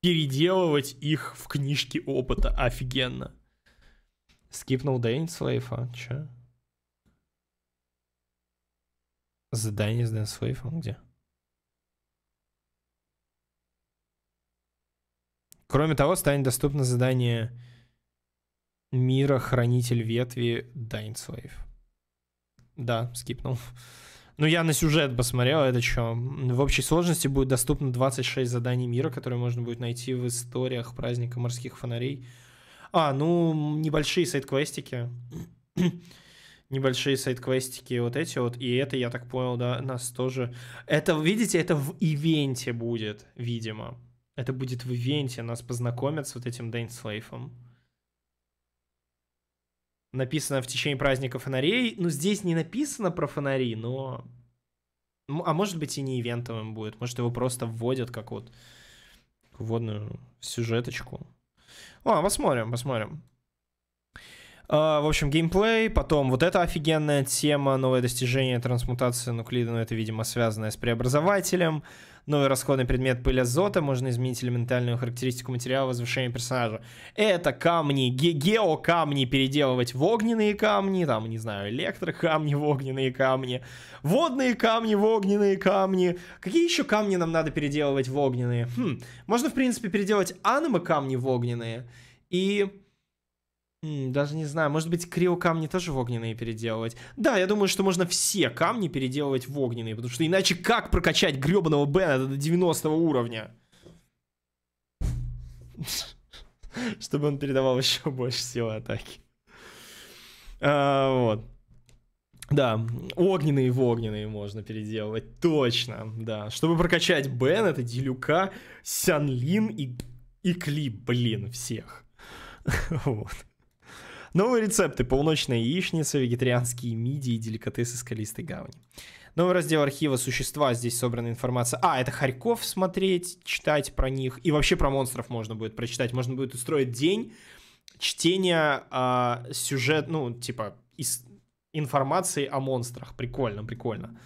переделывать их в книжке опыта. Офигенно. Скипнул Дэнни Слейфа. Че? Задание с Дэн Слейфом где? Кроме того, станет доступно задание Мира Хранитель Ветви Дайнслейв. Да, скипнул. Ну, я на сюжет посмотрел, это что? В общей сложности будет доступно 26 заданий мира, которые можно будет найти в историях праздника морских фонарей. А, ну, небольшие сайт-квестики. небольшие сайт-квестики вот эти вот. И это, я так понял, да, нас тоже... Это, видите, это в ивенте будет, видимо. Это будет в ивенте, нас познакомят с вот этим Дэнслейфом написано в течение праздника фонарей. Ну, здесь не написано про фонари, но... Ну, а может быть и не ивентовым будет. Может, его просто вводят как вот вводную сюжеточку. А посмотрим, посмотрим. Uh, в общем, геймплей, потом вот эта офигенная тема, новое достижение трансмутации нуклида, но это, видимо, связанное с преобразователем. Uh, Новый расходный предмет пыль азота. Можно изменить элементальную характеристику материала возвышения персонажа. Это камни, ге геокамни переделывать в огненные камни. Там, не знаю, электрокамни в огненные камни. Водные камни в огненные камни. Какие еще камни нам надо переделывать в огненные? Хм, можно, в принципе, переделать аномы камни в огненные. И даже не знаю, может быть, камни тоже в огненные переделывать. Да, я думаю, что можно все камни переделывать в огненные, потому что иначе как прокачать гребаного Бена до 90 уровня? Чтобы он передавал еще больше силы атаки. А, вот. Да, огненные в огненные можно переделывать, точно, да. Чтобы прокачать Бен, это Дилюка, Сянлин и, и Кли, блин, всех. Вот. Новые рецепты. Полночная яичница, вегетарианские миди и деликатесы скалистой гавани. Новый раздел архива «Существа». Здесь собрана информация. А, это Харьков смотреть, читать про них. И вообще про монстров можно будет прочитать. Можно будет устроить день чтения э, сюжет, ну, типа, из, информации о монстрах. Прикольно, прикольно.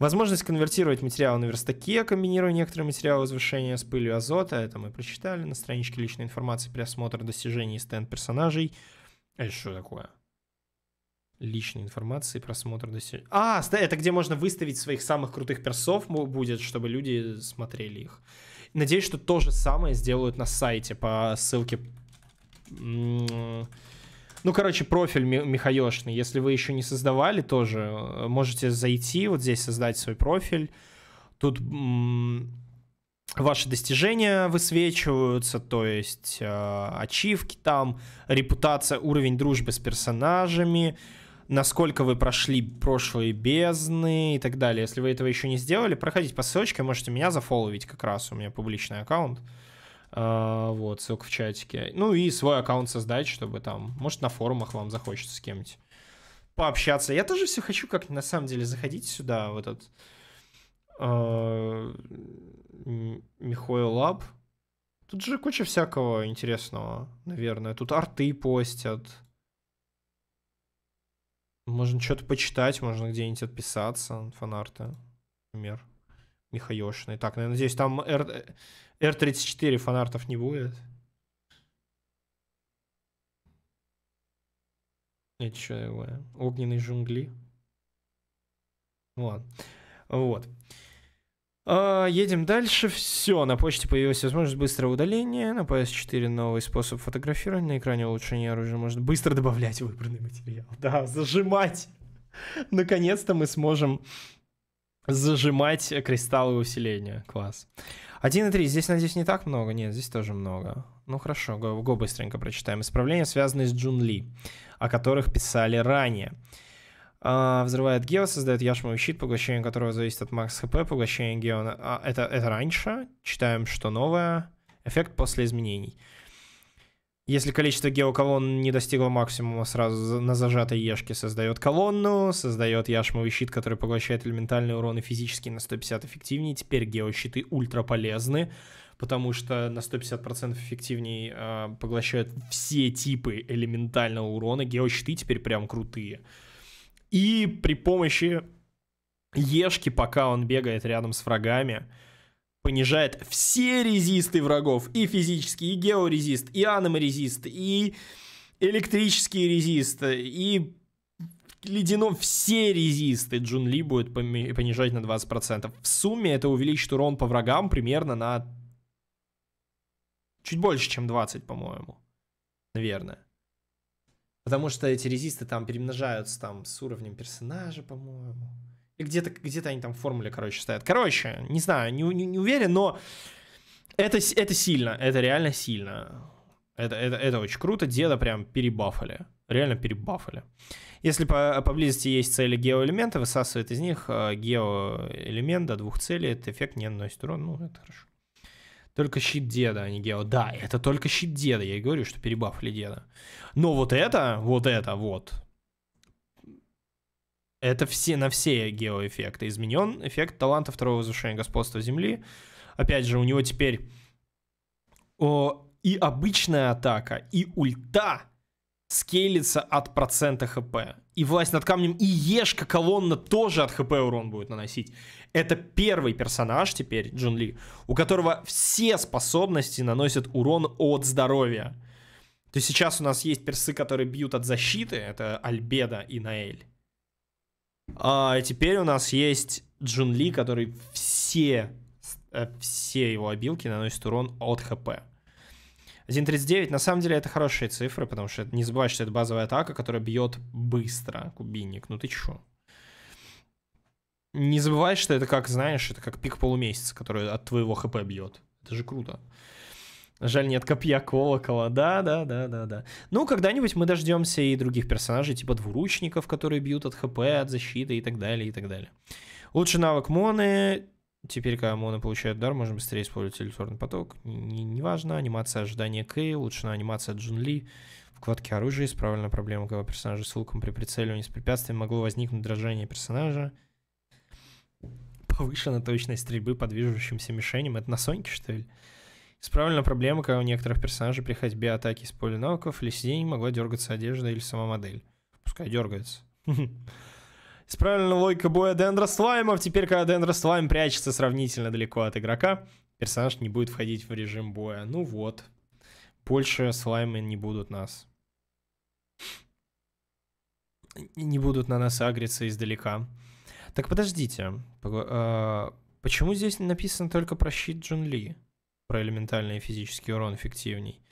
Возможность конвертировать материалы на верстаке, комбинируя некоторые материалы возвышения с пылью азота, это мы прочитали, на страничке личной информации при осмотре достижений стенд персонажей – а это что такое? личной информации, просмотр до А, это где можно выставить своих самых крутых персов будет, чтобы люди смотрели их. Надеюсь, что то же самое сделают на сайте по ссылке... Ну, короче, профиль Михаилошный. Если вы еще не создавали, тоже э, можете зайти, вот здесь создать свой профиль. Тут ваши достижения высвечиваются, то есть э, ачивки там, репутация, уровень дружбы с персонажами, насколько вы прошли прошлые бездны и так далее. Если вы этого еще не сделали, проходите по ссылочке, можете меня зафоловить как раз, у меня публичный аккаунт. Э, вот, ссылка в чатике. Ну и свой аккаунт создать, чтобы там, может, на форумах вам захочется с кем-нибудь пообщаться. Я тоже все хочу как на самом деле заходить сюда, в этот... Э, Михаил Лаб. Тут же куча всякого интересного, наверное. Тут арты постят. Можно что-то почитать, можно где-нибудь отписаться, фанарты, например, Михаёшный. Так, ну я надеюсь, там R... R34 э, фанартов не будет. Это что его? Огненные джунгли? Ладно. Вот. А, едем дальше. Все, на почте появилась возможность быстрого удаления. На PS4 новый способ фотографирования. На экране улучшение оружия можно быстро добавлять выбранный материал. Да, зажимать. Наконец-то мы сможем зажимать кристаллы усиления. Класс. 1.3. Здесь, надеюсь, не так много? Нет, здесь тоже много. Ну хорошо, го, го быстренько прочитаем. Исправления, связанные с Джун Ли, о которых писали ранее. А, взрывает Гео, создает яшмовый щит, поглощение которого зависит от макс хп. Поглощение Гео... А, это, это раньше. Читаем, что новое. Эффект после изменений. Если количество геоколонн не достигло максимума, сразу на зажатой ешке создает колонну, создает яшмовый щит, который поглощает элементальный урон и физический на 150 эффективнее. Теперь геощиты ультра полезны, потому что на 150% эффективнее э, поглощают все типы элементального урона. Геощиты теперь прям крутые. И при помощи Ешки, пока он бегает рядом с врагами, понижает все резисты врагов. И физический, и георезист, и аноморезист, и электрические резисты, и ледяном все резисты Джун Ли будет понижать на 20%. В сумме это увеличит урон по врагам примерно на чуть больше, чем 20, по-моему. Наверное. Потому что эти резисты там перемножаются там с уровнем персонажа, по-моему. И где-то где они там в формуле, короче, стоят. Короче, не знаю, не, не, не уверен, но это, это сильно, это реально сильно. Это, это, это очень круто, деда прям перебафали. Реально перебафали. Если по, поблизости есть цели геоэлемента, высасывает из них э, геоэлемент до двух целей, этот эффект не наносит урон, ну это хорошо. Только щит деда, а не Гео. Да, это только щит деда. Я и говорю, что перебафли деда. Но вот это, вот это, вот. Это все на все геоэффекты. Изменен эффект таланта второго возвышения господства Земли. Опять же, у него теперь о, и обычная атака, и ульта скейлится от процента хп. И власть над камнем, и Ешка колонна тоже от хп урон будет наносить. Это первый персонаж теперь, Джун Ли, у которого все способности наносят урон от здоровья. То есть сейчас у нас есть персы, которые бьют от защиты, это Альбеда и Наэль. А теперь у нас есть Джун Ли, который все, э, все его обилки наносят урон от хп. 1.39, на самом деле, это хорошие цифры, потому что не забывай, что это базовая атака, которая бьет быстро, кубинник. Ну ты чё? Не забывай, что это как, знаешь, это как пик полумесяца, который от твоего хп бьет. Это же круто. Жаль, нет копья колокола. Да, да, да, да, да. Ну, когда-нибудь мы дождемся и других персонажей, типа двуручников, которые бьют от хп, от защиты и так далее, и так далее. Лучший навык моны Теперь, когда моно получает дар, можно быстрее использовать иллюзорный поток. Неважно, анимация ожидания Кэй, улучшена анимация Джун Ли. В оружия исправлена проблема, когда персонажа с луком при прицеливании с препятствием могло возникнуть дрожание персонажа. Повышена точность стрельбы по движущимся мишеням. Это на Соньке, что ли? Исправлена проблема, когда у некоторых персонажей при ходьбе атаки с поля навыков или сидений могла дергаться одежда или сама модель. Пускай дергается. С правильной логикой боя дендростлаймов, теперь, когда дендростлайм прячется сравнительно далеко от игрока, персонаж не будет входить в режим боя. Ну вот. Больше слаймы не будут нас. Не будут на нас агриться издалека. Так подождите. Э, почему здесь написано только про щит Джун Ли? Про элементальный и физический урон эффективней.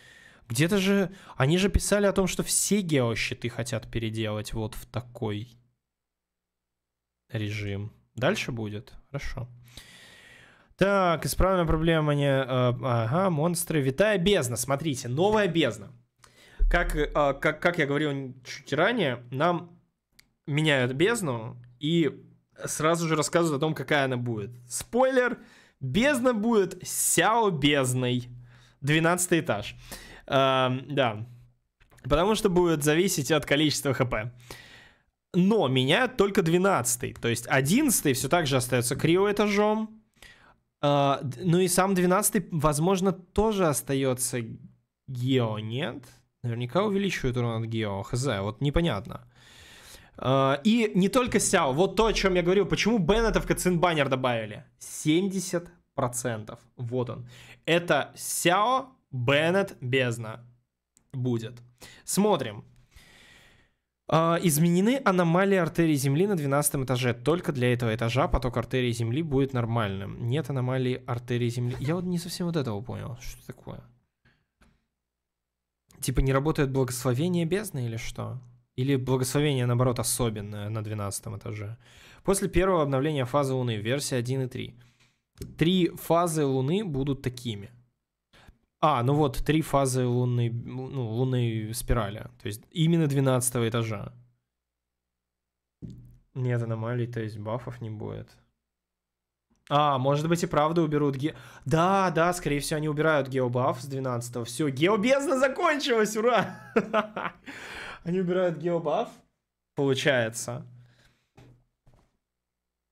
Где-то же... Они же писали о том, что все геощиты хотят переделать вот в такой режим. Дальше будет? Хорошо. Так, исправная проблема не... Э, ага, монстры. Витая бездна. Смотрите, новая бездна. Как, э, как, как я говорил чуть ранее, нам меняют бездну и сразу же рассказывают о том, какая она будет. Спойлер, бездна будет сяо бездной. 12 этаж. Uh, да. Потому что будет зависеть от количества хп но меняют только 12-й. То есть 11-й все так же остается криоэтажом. Э, ну и сам 12-й, возможно, тоже остается гео, нет? Наверняка увеличивают урон от гео, хз, вот непонятно. А, и не только Сяо, вот то, о чем я говорил, почему Беннета в Кацинбаннер добавили. 70%. Вот он. Это Сяо, Беннет, Бездна будет. Смотрим. А, изменены аномалии артерии Земли на 12 этаже. Только для этого этажа поток артерии Земли будет нормальным. Нет аномалии артерии Земли. Я вот не совсем вот этого понял. Что такое? Типа не работает благословение бездны или что? Или благословение, наоборот, особенное на 12 этаже? После первого обновления фазы Луны, версия 1.3. Три фазы Луны будут такими. А, ну вот, три фазы лунной, ну, лунной спирали. То есть именно 12 этажа. Нет аномалий, то есть бафов не будет. А, может быть и правда уберут ге... Да, да, скорее всего они убирают геобаф с 12 Все, геобездна закончилась, ура! Они убирают геобаф, получается.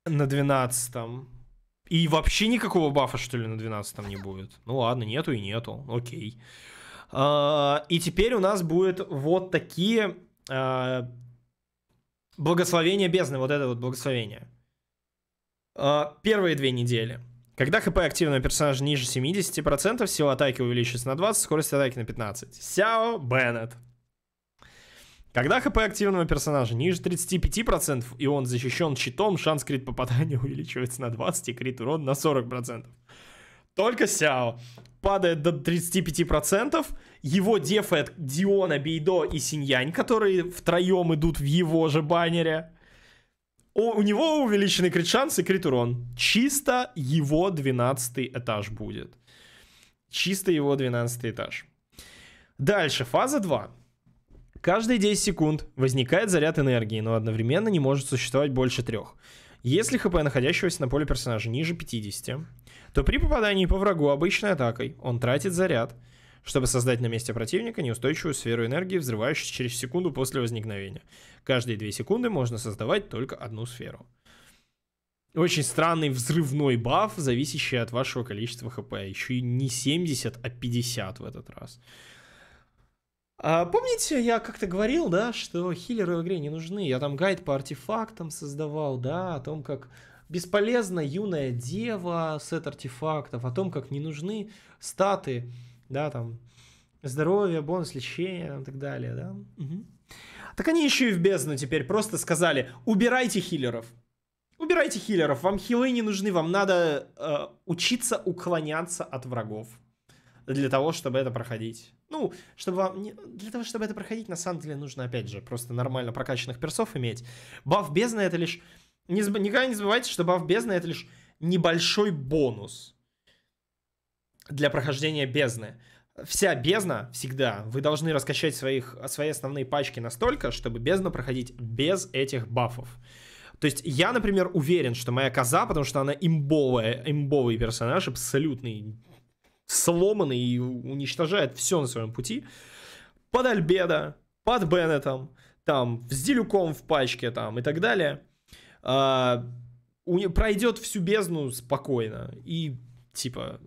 На 12 и вообще никакого бафа, что ли, на 12 там не будет? Ну ладно, нету и нету, окей. А, и теперь у нас будет вот такие а, благословения бездны, вот это вот благословение. А, первые две недели. Когда хп активного персонажа ниже 70%, сила атаки увеличится на 20, скорость атаки на 15. Сяо Беннет. Когда хп активного персонажа ниже 35% и он защищен щитом, шанс крит попадания увеличивается на 20 и крит урон на 40%. Только Сяо падает до 35%, его дефает Диона, Бейдо и Синьянь, которые втроем идут в его же баннере. У, у него увеличенный крит шанс и крит урон. Чисто его 12 этаж будет. Чисто его 12 этаж. Дальше, фаза 2. Каждые 10 секунд возникает заряд энергии, но одновременно не может существовать больше трех. Если хп находящегося на поле персонажа ниже 50, то при попадании по врагу обычной атакой он тратит заряд, чтобы создать на месте противника неустойчивую сферу энергии, взрывающуюся через секунду после возникновения. Каждые 2 секунды можно создавать только одну сферу. Очень странный взрывной баф, зависящий от вашего количества хп. Еще и не 70, а 50 в этот раз. А, помните, я как-то говорил, да, что хиллеры в игре не нужны. Я там гайд по артефактам создавал, да, о том, как бесполезна юная дева, сет артефактов, о том, как не нужны статы, да, там, здоровье, бонус лечения и так далее, да. Угу. Так они еще и в бездну теперь просто сказали, убирайте хиллеров. Убирайте хиллеров, вам хилы не нужны, вам надо э, учиться уклоняться от врагов для того, чтобы это проходить. Ну, чтобы вам... Не... Для того, чтобы это проходить, на самом деле нужно, опять же, просто нормально прокачанных персов иметь. Баф бездны это лишь... Не заб... Никогда не забывайте, что баф бездны это лишь небольшой бонус для прохождения бездны. Вся бездна всегда. Вы должны раскачать своих, свои основные пачки настолько, чтобы бездну проходить без этих бафов. То есть я, например, уверен, что моя коза, потому что она имбовая, имбовый персонаж, абсолютный сломанный и уничтожает все на своем пути. Под Альбедо, под Беннетом, там, с Дилюком в пачке, там, и так далее. А, у, пройдет всю бездну спокойно. И, типа,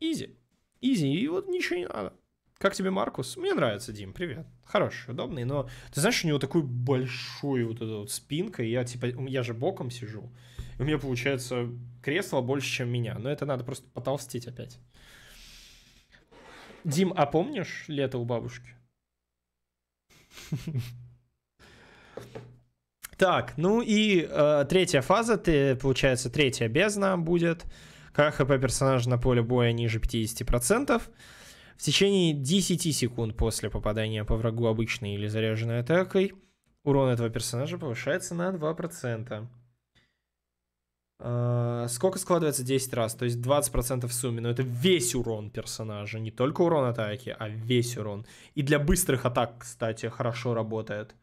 изи. Изи, и вот ничего не надо. Как тебе, Маркус? Мне нравится, Дим, привет. Хороший, удобный, но ты знаешь, у него такой большой вот эта вот спинка, и я, типа, я же боком сижу. И у меня получается кресла больше, чем меня. Но это надо просто потолстеть опять. Дим, а помнишь лето у бабушки? Так, ну и э, третья фаза, ты, получается, третья бездна будет. Когда хп персонажа на поле боя ниже 50%. В течение 10 секунд после попадания по врагу обычной или заряженной атакой урон этого персонажа повышается на 2%. Э, сколько складывается 10 раз? То есть 20% в сумме. Но это весь урон персонажа. Не только урон атаки, а весь урон. И для быстрых атак, кстати, хорошо работает.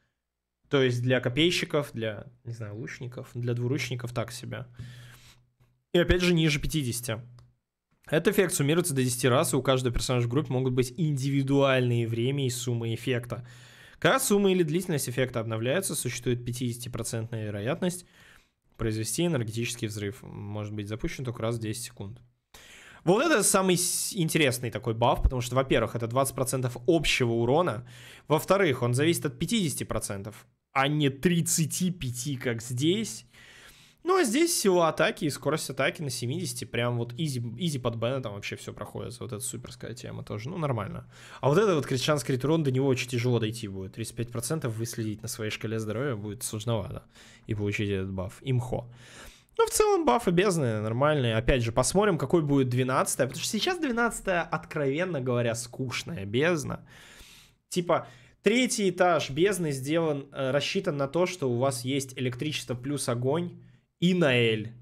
То есть для копейщиков, для, не знаю, лучников, для двуручников так себе. И опять же ниже 50. Этот эффект суммируется до 10 раз, и у каждого персонажа в группе могут быть индивидуальные время и суммы эффекта. Когда сумма или длительность эффекта обновляется, существует 50% вероятность, произвести энергетический взрыв. Может быть запущен только раз в 10 секунд. Вот это самый интересный такой баф, потому что, во-первых, это 20% общего урона. Во-вторых, он зависит от 50%, а не 35, как здесь. Ну, а здесь сила атаки и скорость атаки на 70, прям вот изи, изи под Бена там вообще все проходит. Вот это суперская тема тоже, ну, нормально. А вот это вот крестьянский ритурон, до него очень тяжело дойти будет. 35% выследить на своей шкале здоровья будет сложновато. И получить этот баф. Имхо. Ну, в целом, бафы бездны нормальные. Опять же, посмотрим, какой будет 12 -я, Потому что сейчас 12 откровенно говоря, скучная бездна. Типа, третий этаж бездны сделан, э, рассчитан на то, что у вас есть электричество плюс огонь и Наэль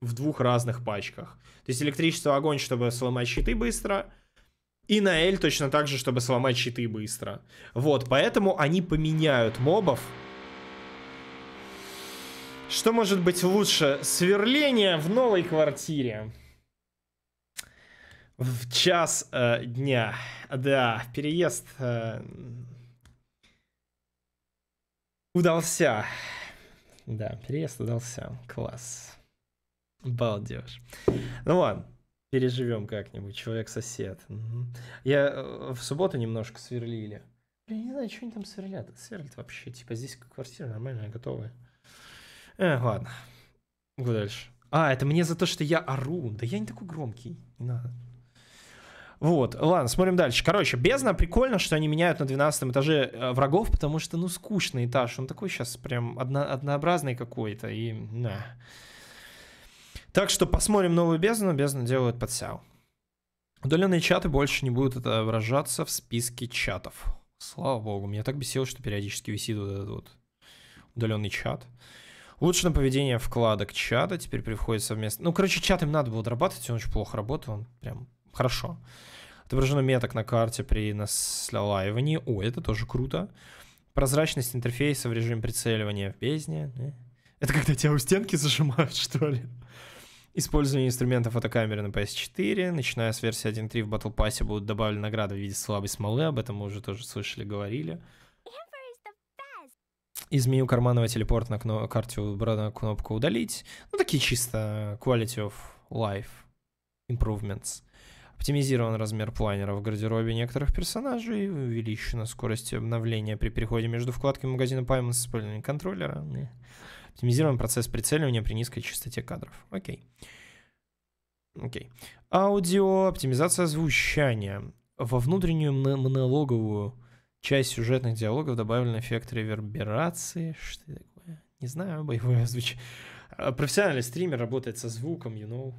в двух разных пачках. То есть электричество огонь, чтобы сломать щиты быстро, и Наэль точно так же, чтобы сломать щиты быстро. Вот, поэтому они поменяют мобов. Что может быть лучше? Сверление в новой квартире. В час э, дня. Да, переезд э, удался. Да, переезд удался. Класс. Балдеж. Ну ладно, переживем как-нибудь. Человек-сосед. Я э, в субботу немножко сверлили. Я не знаю, что они там сверлят. Сверлят вообще. Типа здесь квартира нормальная, готовая. Э, ладно. Куда дальше? А, это мне за то, что я ору. Да я не такой громкий. Не надо. Вот, ладно, смотрим дальше. Короче, бездна, прикольно, что они меняют на 12 этаже э, врагов, потому что, ну, скучный этаж. Он такой сейчас прям одно, однообразный какой-то. И, да. Так что посмотрим новую бездну. Бездну делают под сяо. Удаленные чаты больше не будут отображаться в списке чатов. Слава богу, меня так бесило, что периодически висит вот этот вот удаленный чат. Улучшено поведение вкладок чата, теперь приходится вместо... Ну, короче, чат им надо было дорабатывать, он очень плохо работал, он прям Хорошо. Отображено меток на карте при наслаивании. О, это тоже круто. Прозрачность интерфейса в режиме прицеливания в бездне. Это когда тебя у стенки зажимают, что ли? Использование инструментов фотокамеры на PS4. Начиная с версии 1.3 в Battle Pass будут добавлены награды в виде слабой смолы. Об этом мы уже тоже слышали, говорили. Из меню карманного телепорта на кно- карте убрана кнопку «Удалить». Ну, такие чисто quality of life improvements. Оптимизирован размер планера в гардеробе некоторых персонажей, увеличена скорость обновления при переходе между вкладками магазина паймы с использованием контроллера. Ну оптимизирован процесс прицеливания при низкой частоте кадров. Окей. Окей. Аудио, оптимизация звучания. Во внутреннюю монологовую часть сюжетных диалогов добавлен эффект реверберации. Что такое? Не знаю, боевое звучание. Профессиональный стример работает со звуком, you know.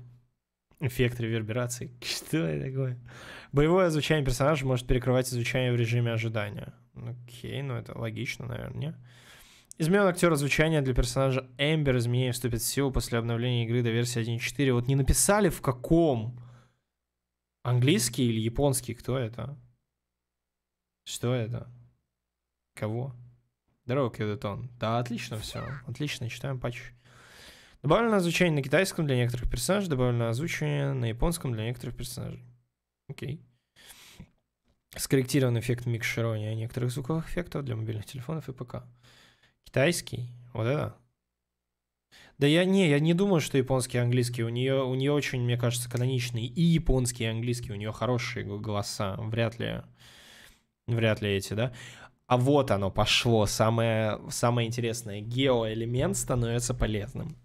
Эффект реверберации. Что это такое? Боевое звучание персонажа может перекрывать звучание в режиме ожидания. Окей, ну это логично, наверное, не? Измен актера звучания для персонажа Эмбер изменение вступит в силу после обновления игры до версии 1.4. Вот не написали в каком? Английский или японский? Кто это? Что это? Кого? Здорово, Кьюдетон. Да, отлично все. Отлично, читаем патч. Добавлено озвучение на китайском для некоторых персонажей, добавлено озвучение на японском для некоторых персонажей. Окей. Скорректирован эффект микширования некоторых звуковых эффектов для мобильных телефонов и ПК. Китайский? Вот это? Да я не, я не думаю, что японский и английский. У нее, у нее очень, мне кажется, каноничный и японский, и английский. У нее хорошие голоса. Вряд ли, вряд ли эти, да? А вот оно пошло. Самое, самое интересное. Геоэлемент становится полезным.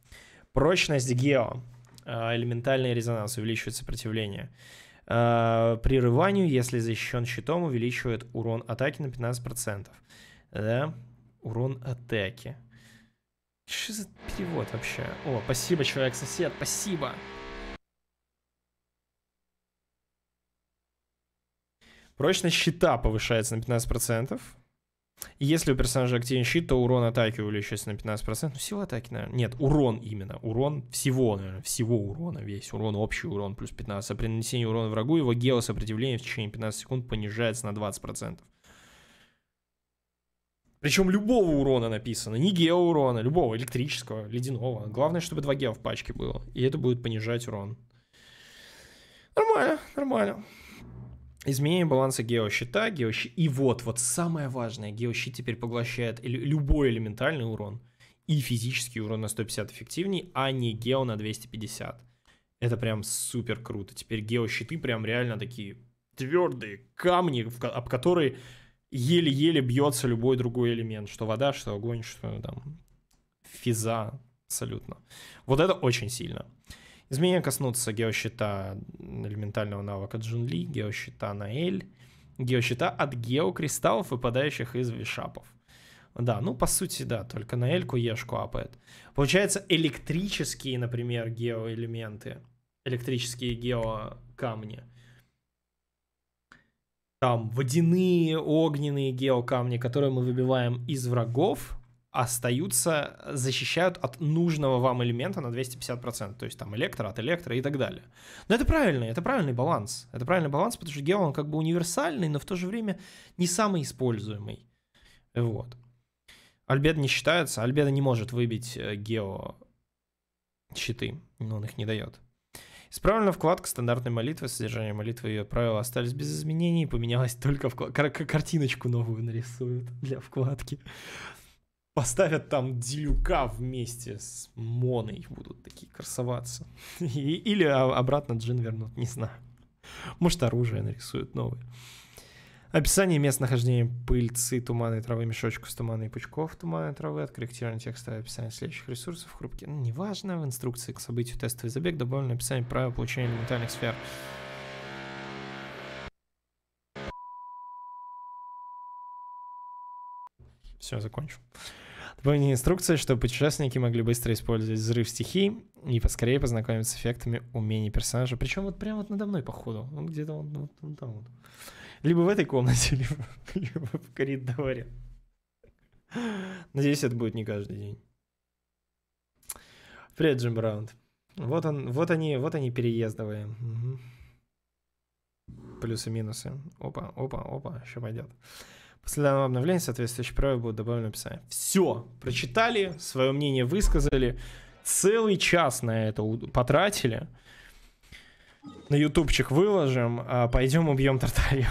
Прочность гео. А, элементальный резонанс увеличивает сопротивление. А, при рыванию, если защищен щитом, увеличивает урон атаки на 15%. Да? Урон атаки. Что за перевод вообще? О, спасибо, человек-сосед, спасибо. Прочность щита повышается на 15%. Если у персонажа активен щит, то урон атаки увеличивается на 15%. Ну, всего атаки, наверное. Нет, урон именно. Урон всего, наверное, всего урона. Весь урон, общий урон плюс 15. А при нанесении урона врагу его геосопротивление в течение 15 секунд понижается на 20%. Причем любого урона написано, не гео урона, любого, электрического, ледяного. Главное, чтобы 2 гео в пачке было, и это будет понижать урон. Нормально, нормально. Изменение баланса геосчета, геощит... И вот, вот самое важное, геощит теперь поглощает любой элементальный урон. И физический урон на 150 эффективней, а не гео на 250. Это прям супер круто. Теперь геощиты прям реально такие твердые камни, об которые еле-еле бьется любой другой элемент. Что вода, что огонь, что там физа абсолютно. Вот это очень сильно. Изменения коснутся геощита элементального навыка Джунли, геощита на Эль, геощита от геокристаллов, выпадающих из вишапов. Да, ну по сути, да, только на Эльку Ешку апает. Получается, электрические, например, геоэлементы, электрические геокамни. Там водяные, огненные геокамни, которые мы выбиваем из врагов, остаются, э, защищают от нужного вам элемента на 250%, то есть там электро от электро и так далее. Но это правильный, это правильный баланс. Это правильный баланс, потому что гео, он как бы универсальный, но в то же время не самый используемый. Вот. Альбеда не считается, Альбеда не может выбить э, гео щиты, но он их не дает. Исправлена вкладка стандартной молитвы, содержание молитвы и ее правила остались без изменений, поменялась только вкладка. Картиночку новую нарисуют для вкладки поставят там Дилюка вместе с Моной, будут такие красоваться. или а, обратно Джин вернут, не знаю. Может, оружие нарисуют новое. Описание мест нахождения пыльцы, туманной травы, мешочку с туманной пучков туманной травы, откорректирование текста описание следующих ресурсов, хрупкие, ну, неважно, в инструкции к событию тестовый забег добавлено описание правил получения элементальных сфер. Все, закончу. Были инструкции, чтобы путешественники могли быстро использовать взрыв стихий и поскорее познакомиться с эффектами умений персонажа. Причем вот прямо вот надо мной, походу. ну где-то вот, вот, вот там вот. Либо в этой комнате, либо, либо в коридоре. Надеюсь, это будет не каждый день. Привет, Джим Браунд. Вот, он, вот, они, вот они переездовые. Угу. Плюсы-минусы. Опа, опа, опа, еще пойдет. После данного обновления соответствующие правила будут добавлены в описание. Все, прочитали, свое мнение высказали, целый час на это потратили. На ютубчик выложим, а пойдем убьем Тартарию.